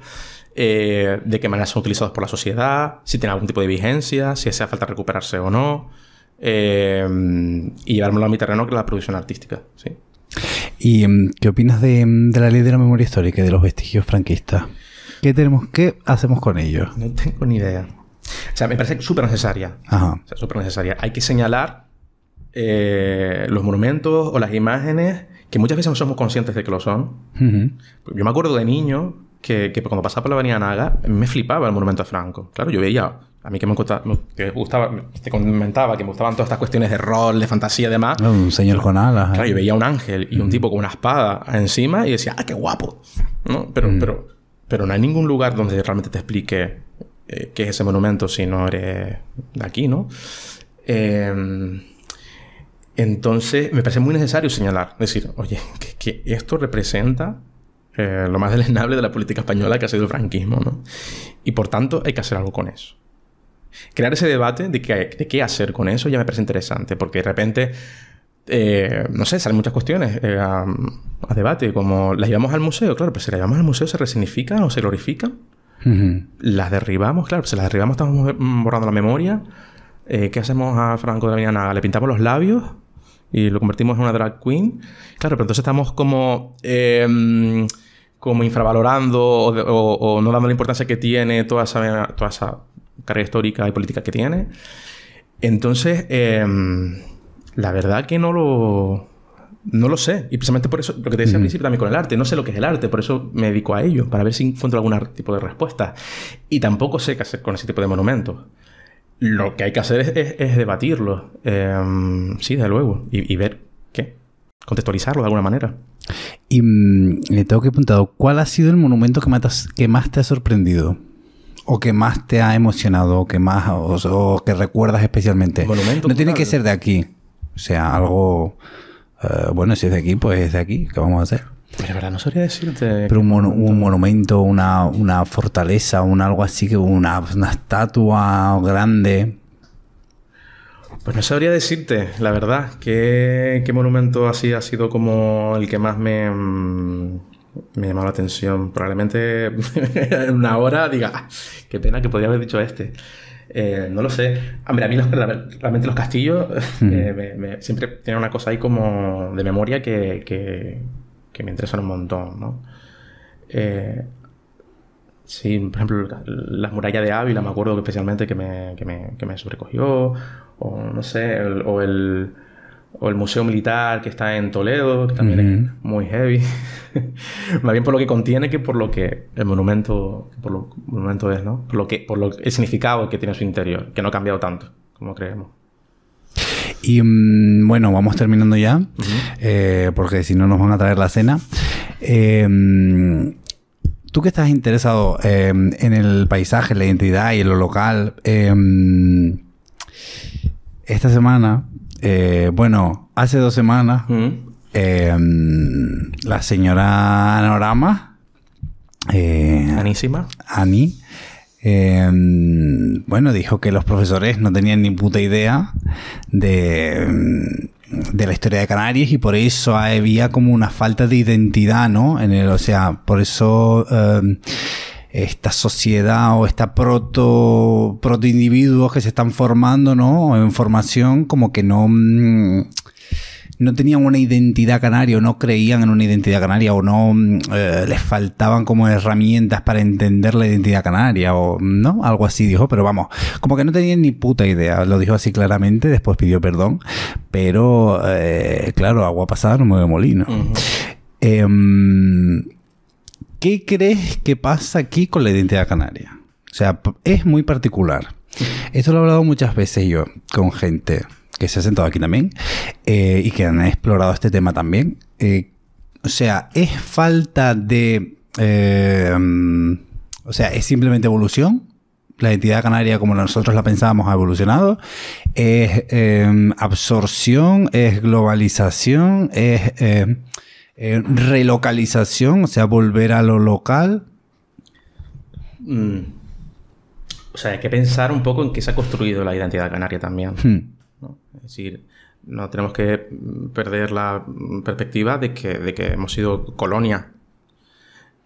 Eh, de qué manera son utilizados por la sociedad, si tienen algún tipo de vigencia, si hace falta recuperarse o no, eh, y llevármelo a mi terreno que es la producción artística. ¿sí? ¿Y em, qué opinas em, de, la ley de la memoria histórica y de los vestigios franquistas? ¿Qué tenemos, qué hacemos con ellos? No tengo ni idea. O sea, me parece súper necesaria. Ajá. O sea, súper Hay que señalar eh, los monumentos o las imágenes que muchas veces no somos conscientes de que lo son. Yo me acuerdo de niño que, cuando pasaba por la avenida Naga me flipaba el monumento a Franco. Claro, yo veía, a mí que me, gustaba, te comentaba que me gustaban todas estas cuestiones de rol, de fantasía y demás. Ah, un señor con alas. ¿eh? Claro, yo veía un ángel y un mm. tipo con una espada encima y decía, ¡ah, qué guapo! ¿No? Pero, mm. pero, pero no hay ningún lugar donde realmente te explique eh, qué es ese monumento si no eres de aquí, ¿no? Eh, entonces, me parece muy necesario señalar, decir, oye, que, que esto representa eh, lo más delenable de la política española que ha sido el franquismo, ¿no? Y por tanto hay que hacer algo con eso. Crear ese debate de, qué hacer con eso ya me parece interesante, porque de repente, eh, no sé, salen muchas cuestiones eh, a, debate, como las llevamos al museo, claro, pero si las llevamos al museo se resignifica o se glorifica? Las derribamos, claro, si las derribamos estamos mm, borrando la memoria. ¿Qué hacemos a Franco de la Viana? ¿Le pintamos los labios? y lo convertimos en una drag queen. Claro, pero entonces estamos como como infravalorando o, no dando la importancia que tiene toda esa, toda esa carrera histórica y política que tiene. Entonces, em, la verdad que no lo, no lo sé. Y precisamente por eso, lo que te decía al principio también con el arte, no sé lo que es el arte, por eso me dedico a ello, para ver si encuentro algún tipo de respuesta. Y tampoco sé qué hacer con ese tipo de monumentos. Lo que hay que hacer es, es, debatirlo. Em, sí, desde luego. Y, y ver contextualizarlo de alguna manera. Y mm, le tengo que preguntar, ¿cuál ha sido el monumento que más, te ha sorprendido? o que más te ha emocionado, o que más, que recuerdas especialmente. Monumento no tiene que ser de aquí. O sea, algo. Eh, bueno, si es de aquí, pues es de aquí. ¿Qué vamos a hacer? Pero verdad, no sabría decirte. Pero un, monumento, una, fortaleza, un algo así, una, una estatua grande. Pues no sabría decirte, la verdad, qué, monumento así ha sido como el que más me, mm, me llamó la atención. Probablemente en una hora diga, ah, qué pena que podría haber dicho este. Eh, no lo sé. a mí realmente los castillos eh, siempre tienen una cosa ahí como de memoria que, que, me interesan un montón, ¿no? Eh, sí, por ejemplo, las murallas de Ávila, me acuerdo especialmente que me sobrecogió o no sé, el, o, el, Museo Militar que está en Toledo, que también es muy heavy. Más bien por lo que contiene que por lo que el monumento, por lo, es, ¿no? Por lo que, por lo, el significado que tiene su interior, que no ha cambiado tanto como creemos. Y mm, bueno, vamos terminando ya, eh, porque si no nos van a traer la cena. Eh, mm, tú que estás interesado eh, en el paisaje, la identidad y lo local, mm, esta semana, eh, bueno, hace dos semanas, em, la señora Anorama. Eh, Anísima. Ani. Em, bueno, dijo que los profesores no tenían ni puta idea de, la historia de Canarias y por eso había como una falta de identidad, ¿no? En el, o sea, por eso em, esta sociedad o esta proto, proto individuos que se están formando, ¿no? En formación, como que no, mm, no tenían una identidad canaria o no creían en una identidad canaria o no mm, eh, les faltaban como herramientas para entender la identidad canaria o no, algo así dijo, pero vamos, como que no tenían ni puta idea, lo dijo así claramente, después pidió perdón, pero eh, claro, agua pasada no mueve molino. ¿qué crees que pasa aquí con la identidad canaria? O sea, es muy particular. Esto lo he hablado muchas veces yo con gente que se ha sentado aquí también eh, y que han explorado este tema también. Eh, o sea, es falta de... Eh, mm, o sea, es simplemente evolución. La identidad canaria como nosotros la pensábamos ha evolucionado. Es em, absorción, es globalización, es... Eh, relocalización, o sea, volver a lo local. Mm. O sea, hay que pensar un poco en qué se ha construido la identidad canaria también. Hmm. Es decir, no tenemos que perder la perspectiva de que, de que hemos sido colonia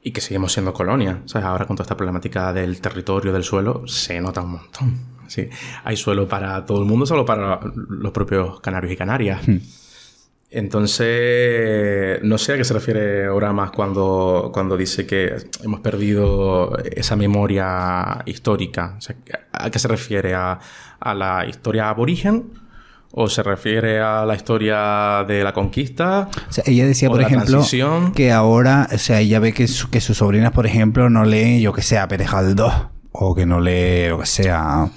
y que seguimos siendo colonia. ahora con toda esta problemática del territorio, del suelo, se nota un montón. Sí, hay suelo para todo el mundo, solo para los propios canarios y canarias. Hmm. Entonces, no sé a qué se refiere más cuando, cuando dice que hemos perdido esa memoria histórica. O ¿A qué se refiere? ¿A, la historia aborigen? ¿O se refiere a la historia de la conquista? ella decía, por ejemplo, que ahora, o sea, ella ve que, sus sobrinas, por ejemplo, no leen, yo que sea, Perejaldo o que no lee, o que sea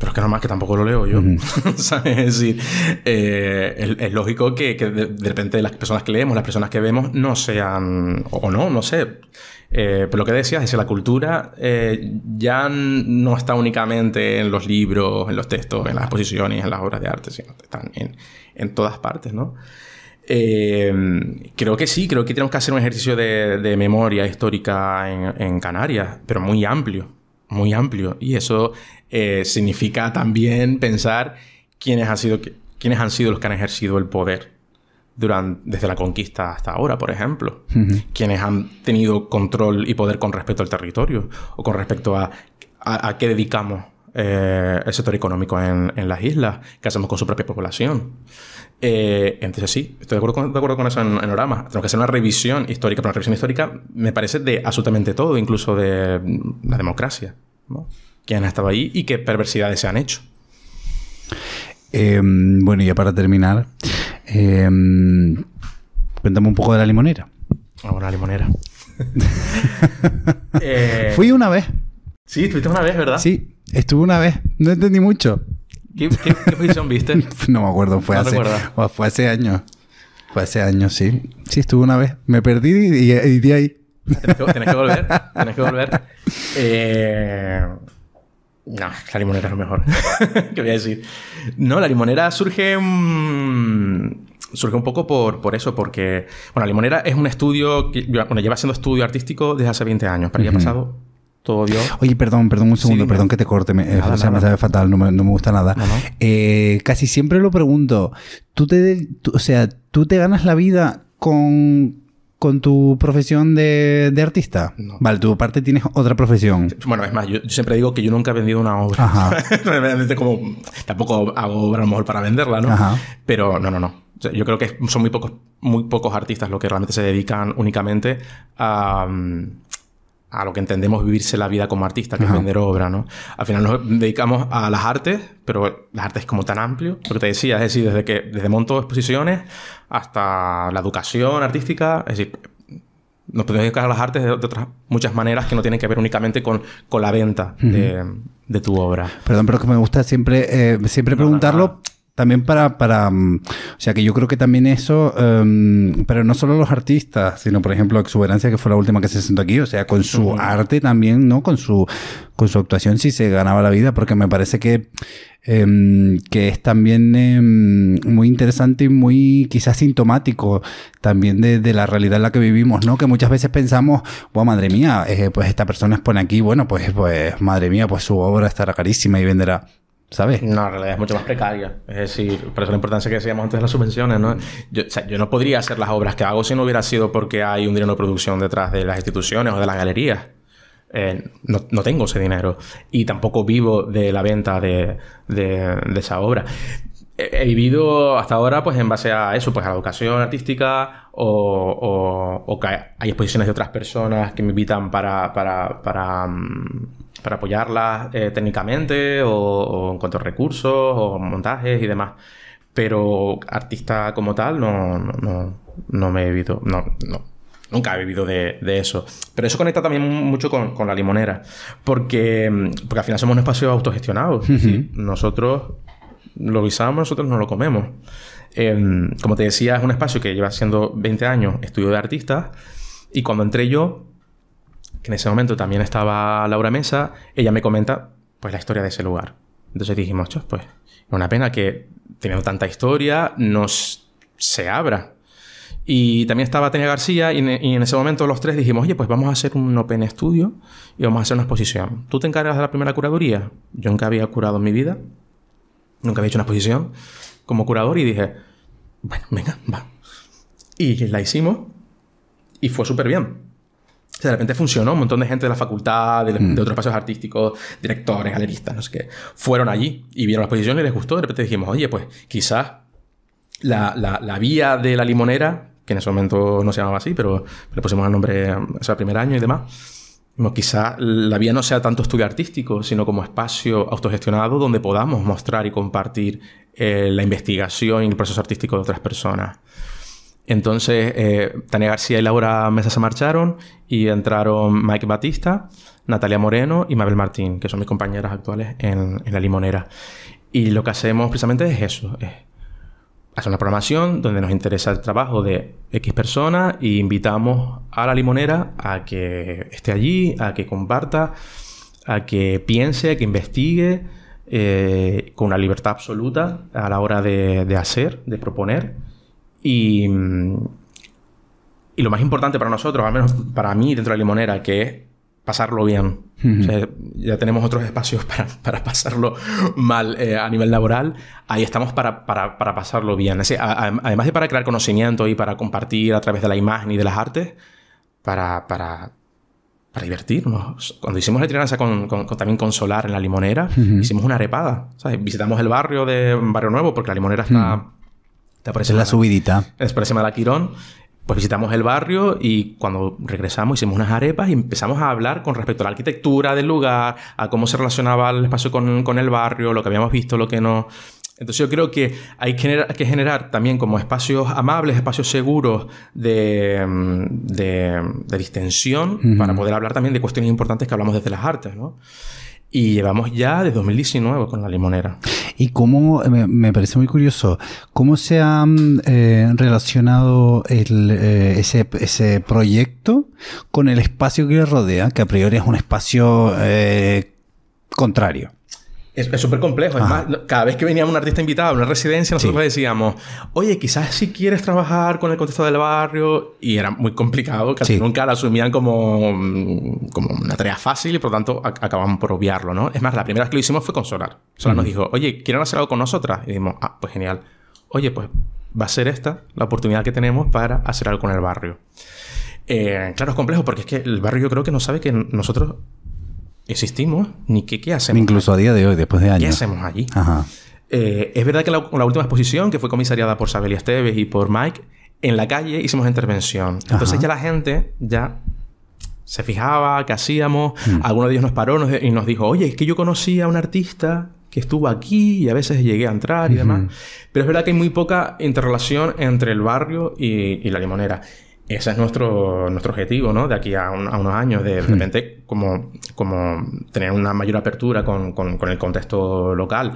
pero es que normal que tampoco lo leo yo. ¿Sabes? Es decir, eh, es, lógico que, de, repente las personas que leemos, las personas que vemos, no sean. o no, no sé. Eh, pero lo que decías es que la cultura eh, ya no está únicamente en los libros, en los textos, en las exposiciones, en las obras de arte, sino que están en, todas partes, ¿no? creo que sí, creo que tenemos que hacer un ejercicio de, memoria histórica en, Canarias, pero muy amplio muy amplio y eso eh, significa también pensar quiénes han, sido, quiénes han sido los que han ejercido el poder durante, desde la conquista hasta ahora, por ejemplo. Quienes han tenido control y poder con respecto al territorio o con respecto a, a qué dedicamos el eh, sector económico en, las islas, que hacemos con su propia población. Eh, entonces sí, estoy de acuerdo con, eso en Tenemos que hacer una revisión histórica, pero una revisión histórica me parece de absolutamente todo, incluso de la democracia, Quién ha han estado ahí y qué perversidades se han hecho. Bueno, em, bueno, ya para terminar, em, cuéntame un poco de la limonera. Ah, una limonera. Eh, Fui una vez. Sí, estuviste una vez, ¿verdad? Sí, estuve una vez. No entendí mucho. ¿Qué, qué, posición viste? no me acuerdo, fue, hace, fue hace años. Fue hace años, sí. Sí, estuve una vez. Me perdí y, y, ahí. Tienes que, volver. tienes que volver. Eh, no, la limonera es lo mejor. ¿Qué voy a decir? No, la limonera surge. Mm, surge un poco por, por eso, porque. Bueno, la limonera es un estudio. Que, bueno, lleva siendo estudio artístico desde hace 20 años. Para uh ha pasado todo Oye, perdón, perdón un segundo, perdón que te corte, me, eh, me sabe fatal, no me, gusta nada. Eh, casi siempre lo pregunto, ¿tú te, o sea, ¿tú te ganas la vida con, tu profesión de, artista? Vale, tú aparte tienes otra profesión. Bueno, es más, yo, siempre digo que yo nunca he vendido una obra. Realmente como, tampoco hago obra a lo mejor para venderla, ¿no? Pero no, no, no. Yo creo que son muy pocos, muy pocos artistas los que realmente se dedican únicamente a... Mm, a lo que entendemos vivirse la vida como artista, que es vender obra, ¿no? Al final nos dedicamos a las artes, pero las artes como tan amplio, lo que te decía, es decir, desde que desde monto exposiciones hasta la educación artística, es decir, nos podemos dedicar a las artes de, otras muchas maneras que no tienen que ver únicamente con, con la venta de, tu obra. Perdón, pero es que me gusta siempre, eh, siempre preguntarlo también para, para, mm, o sea, que yo creo que también eso, em, pero no solo los artistas, sino por ejemplo Exuberancia, que fue la última que se sentó aquí, o sea, con su arte también, ¿no? Con su, con su actuación, sí se ganaba la vida, porque me parece que, em, que es también em, muy interesante y muy quizás sintomático también de, la realidad en la que vivimos, ¿no? Que muchas veces pensamos, wow, madre mía, eh, pues esta persona expone aquí, bueno, pues, pues, madre mía, pues su obra estará carísima y venderá ¿Sabes? No, en realidad es mucho más precaria. Es decir, por eso la importancia que decíamos antes de las subvenciones, ¿no? Yo, yo no podría hacer las obras que hago si no hubiera sido porque hay un dinero de producción detrás de las instituciones o de las galerías. Eh, no, tengo ese dinero y tampoco vivo de la venta de, esa obra. He, vivido hasta ahora pues en base a eso, pues a la educación artística o, hay exposiciones de otras personas que me invitan para, mm, para apoyarlas eh, técnicamente o, en cuanto a recursos o montajes y demás. Pero artista como tal no, no, me he vivido, no, nunca he vivido de, eso. Pero eso conecta también mucho con, la limonera, porque, mm, porque, al final somos un espacio autogestionado. Nosotros lo guisamos, nosotros no lo comemos. Em, como te decía, es un espacio que lleva siendo 20 años estudio de artistas y cuando entré yo que en ese momento también estaba Laura Mesa, ella me comenta pues la historia de ese lugar. Entonces dijimos, pues, una pena que teniendo tanta historia nos se abra. Y también estaba Tania García y, e, y en ese momento los tres dijimos, oye, pues vamos a hacer un Open Studio y vamos a hacer una exposición. ¿Tú te encargas de la primera curaduría? Yo nunca había curado en mi vida, nunca había hecho una exposición como curador y dije, bueno, venga, va. Y la hicimos y fue súper bien de repente funcionó, un montón de gente de la facultad, de, mm. otros espacios artísticos, directores, galeristas, no sé fueron allí y vieron la exposición y les gustó. De repente dijimos, oye, pues quizás la, vía de la limonera, que en ese momento no se llamaba así, pero le pusimos el nombre, o primer año y demás, quizás la vía no sea tanto estudio artístico, sino como espacio autogestionado donde podamos mostrar y compartir eh, la investigación y el proceso artístico de otras personas. Entonces, eh, Tania García y Laura Mesa se marcharon y entraron Mike Batista, Natalia Moreno y Mabel Martín, que son mis compañeras actuales en, La Limonera. Y lo que hacemos precisamente es eso. Es hacer una programación donde nos interesa el trabajo de X personas y invitamos a La Limonera a que esté allí, a que comparta, a que piense, a que investigue, eh, con una libertad absoluta a la hora de, de hacer, de proponer y, mm, y lo más importante para nosotros, al menos para mí dentro de la limonera, que es pasarlo bien. ya tenemos otros espacios para, para pasarlo mal eh, a nivel laboral. Ahí estamos para, para, para pasarlo bien. además de para crear conocimiento y para compartir a través de la imagen y de las artes, para, para, divertirnos. Cuando hicimos la tiranza con, también con Solar en la limonera, hicimos una repada Visitamos el barrio de Barrio Nuevo porque la limonera está te aparece la subidita. Es por encima la Quirón. Pues visitamos el barrio y cuando regresamos hicimos unas arepas y empezamos a hablar con respecto a la arquitectura del lugar, a cómo se relacionaba el espacio con, con el barrio, lo que habíamos visto, lo que no. Entonces yo creo que hay que generar, también como espacios amables, espacios seguros de, mm, de, distensión para poder hablar también de cuestiones importantes que hablamos desde las artes, ¿no? Y llevamos ya desde 2019 con la limonera. Y cómo, me, parece muy curioso, cómo se ha eh, relacionado el, eh, ese, ese, proyecto con el espacio que le rodea, que a priori es un espacio eh, contrario. Es súper complejo. Es más, cada vez que venía un artista invitado a una residencia, nosotros decíamos, oye, quizás si quieres trabajar con el contexto del barrio, y era muy complicado, casi nunca lo asumían como, mm, como una tarea fácil y por lo tanto acabamos por obviarlo, ¿no? Es más, la primera vez que lo hicimos fue con Solar. Solar nos dijo, oye, ¿quieren hacer algo con nosotras? Y dijimos, ah, pues genial. Oye, pues va a ser esta la oportunidad que tenemos para hacer algo con el barrio. Eh, claro, es complejo porque es que el barrio yo creo que no sabe que nosotros existimos, ni qué, qué hacemos. Incluso a día de hoy, después de años. ¿Qué hacemos allí? Eh, es verdad que la, la, última exposición, que fue comisariada por Sabelia Esteves y por Mike, en la calle hicimos intervención. Entonces ya la gente ya se fijaba que hacíamos. Mm. algunos Alguno de ellos nos paró y nos dijo, oye, es que yo conocí a un artista que estuvo aquí y a veces llegué a entrar y demás. Pero es verdad que hay muy poca interrelación entre el barrio y la limonera ese es nuestro, nuestro objetivo, ¿no? De aquí a, unos años, de, de hmm. repente como, como tener una mayor apertura con, con, el contexto local.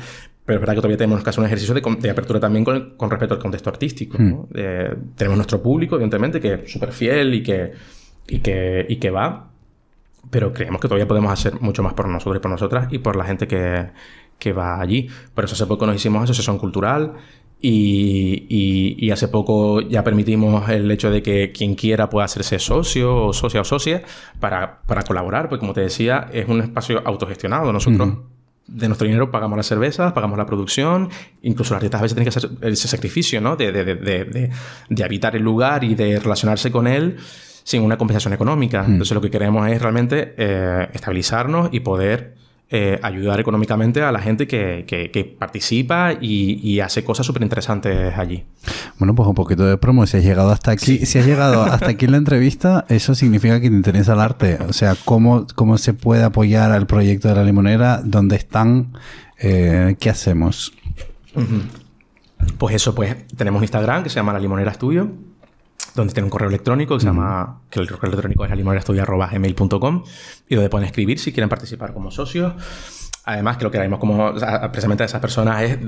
Pero es verdad que todavía tenemos que hacer un ejercicio de, de apertura también con, con, respecto al contexto artístico. Hmm. Eh, tenemos nuestro público, evidentemente, que es súper fiel y que, y, que, y que va, pero creemos que todavía podemos hacer mucho más por nosotros y por nosotras y por la gente que, que va allí. Por eso hace poco nos hicimos asociación cultural y, hace poco ya permitimos el hecho de que quien quiera pueda hacerse socio o socia o socia para, para colaborar, porque como te decía, es un espacio autogestionado. Nosotros de nuestro dinero pagamos las cervezas, pagamos la producción, incluso las artistas a veces tienen que hacer ese sacrificio ¿no? de, de, de, de habitar el lugar y de relacionarse con él sin una compensación económica. Entonces lo que queremos es realmente eh, estabilizarnos y poder eh, ayudar económicamente a la gente que, participa y, hace cosas súper interesantes allí. Bueno, pues un poquito de promo. Si has llegado hasta aquí, si has llegado hasta aquí en la entrevista, eso significa que te interesa el arte. O sea, cómo, cómo se puede apoyar al proyecto de la limonera, dónde están, eh, qué hacemos. Pues eso, pues tenemos Instagram que se llama La Limonera Estudio donde tiene un correo electrónico que se llama, que el correo electrónico es gmail.com y donde pueden escribir si quieren participar como socios. Además, que lo que haremos como precisamente a esas personas es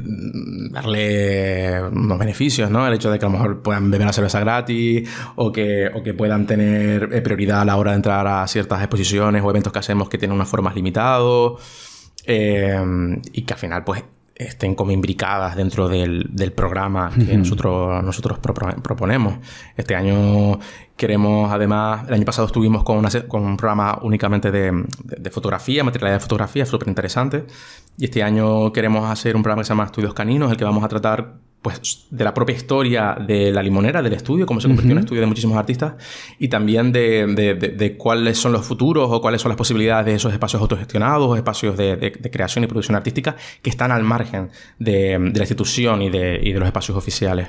darle unos beneficios, ¿no? El hecho de que a lo mejor puedan beber la cerveza gratis o que, que puedan tener eh, prioridad a la hora de entrar a ciertas exposiciones o eventos que hacemos que tienen unas formas limitadas. Eh, y que al final, pues, estén como imbricadas dentro del, del programa que nosotros, nosotros proponemos. Este año Queremos, además, el año pasado estuvimos con, con un programa únicamente de, fotografía, materialidad de fotografía, súper interesante. Y este año queremos hacer un programa que se llama Estudios Caninos, el que vamos a tratar pues, de la propia historia de la limonera, del estudio, cómo se convirtió en un en estudio de muchísimos artistas, y también de, cuáles son los futuros o cuáles son las posibilidades de esos espacios autogestionados, espacios de, creación y producción artística que están al margen de, la institución y de los espacios oficiales.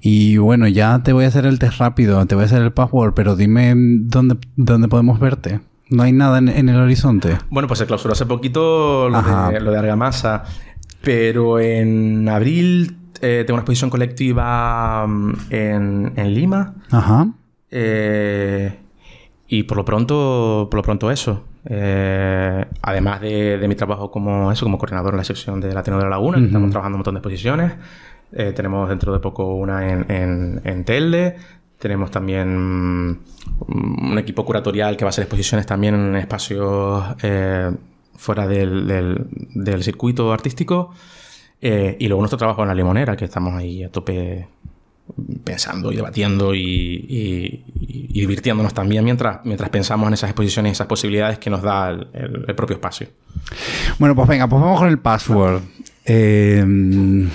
Y bueno, ya te voy a hacer el test rápido, te voy a hacer el password, pero dime dónde, dónde podemos verte. No hay nada en, el horizonte. Bueno, pues se clausuró hace poquito lo de, lo de, Argamasa, pero en abril eh, tengo una exposición colectiva mm, en, Lima. Ajá. Eh, y por lo pronto, por lo pronto eso. Eh, además de, mi trabajo como eso, como coordinador en la sección de Latino de la Laguna, estamos trabajando un montón de exposiciones. Eh, tenemos dentro de poco una en, en, Telde. Tenemos también mm, un equipo curatorial que va a hacer exposiciones también en espacios eh, fuera del, circuito artístico. Eh, y luego nuestro trabajo en la limonera, que estamos ahí a tope pensando y debatiendo y, divirtiéndonos también mientras, mientras pensamos en esas exposiciones y esas posibilidades que nos da el propio espacio. Bueno, pues venga, pues vamos con el password. Em,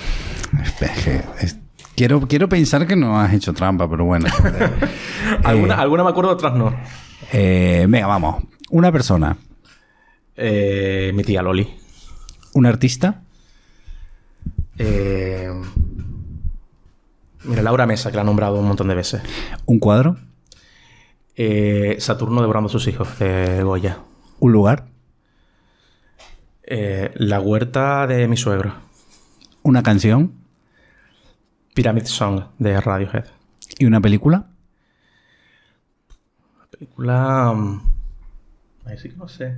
quiero, quiero pensar que no has hecho trampa, pero bueno. ¿Alguna, eh, alguna me acuerdo, otras no. Eh, venga, vamos. Una persona. Eh, mi tía Loli. Un artista. mira, Laura Mesa, que la ha nombrado un montón de veces. Un cuadro. Saturno devorando a sus hijos, Goya. Un lugar. Eh, la huerta de mi suegro. ¿Una canción? Pyramid Song de Radiohead. ¿Y una película? Una película. Mm, sí que no sé.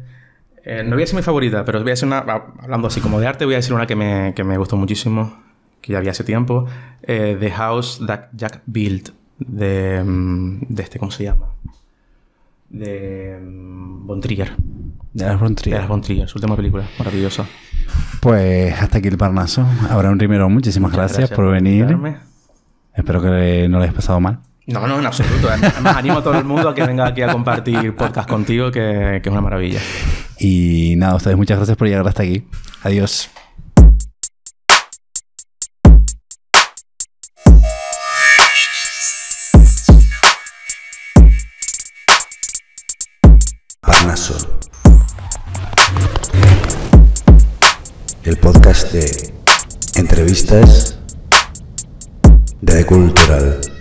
Eh, no voy a decir mi favorita, pero voy a decir una. Ah, hablando así como de arte, voy a decir una que me, que me gustó muchísimo, que ya había hace tiempo. Eh, The House That Jack Built, de, mm, de este, ¿cómo se llama? de mm, Von Trigger. De las Von su última película, maravillosa. Pues hasta aquí el Parnaso. Habrá un muchísimas gracias, por venir. Espero que no le hayas pasado mal. No, no, en absoluto. animo a todo el mundo a que venga aquí a compartir podcast contigo, que, que es una maravilla. Y nada, ustedes muchas gracias por llegar hasta aquí. Adiós. entrevistas de cultural.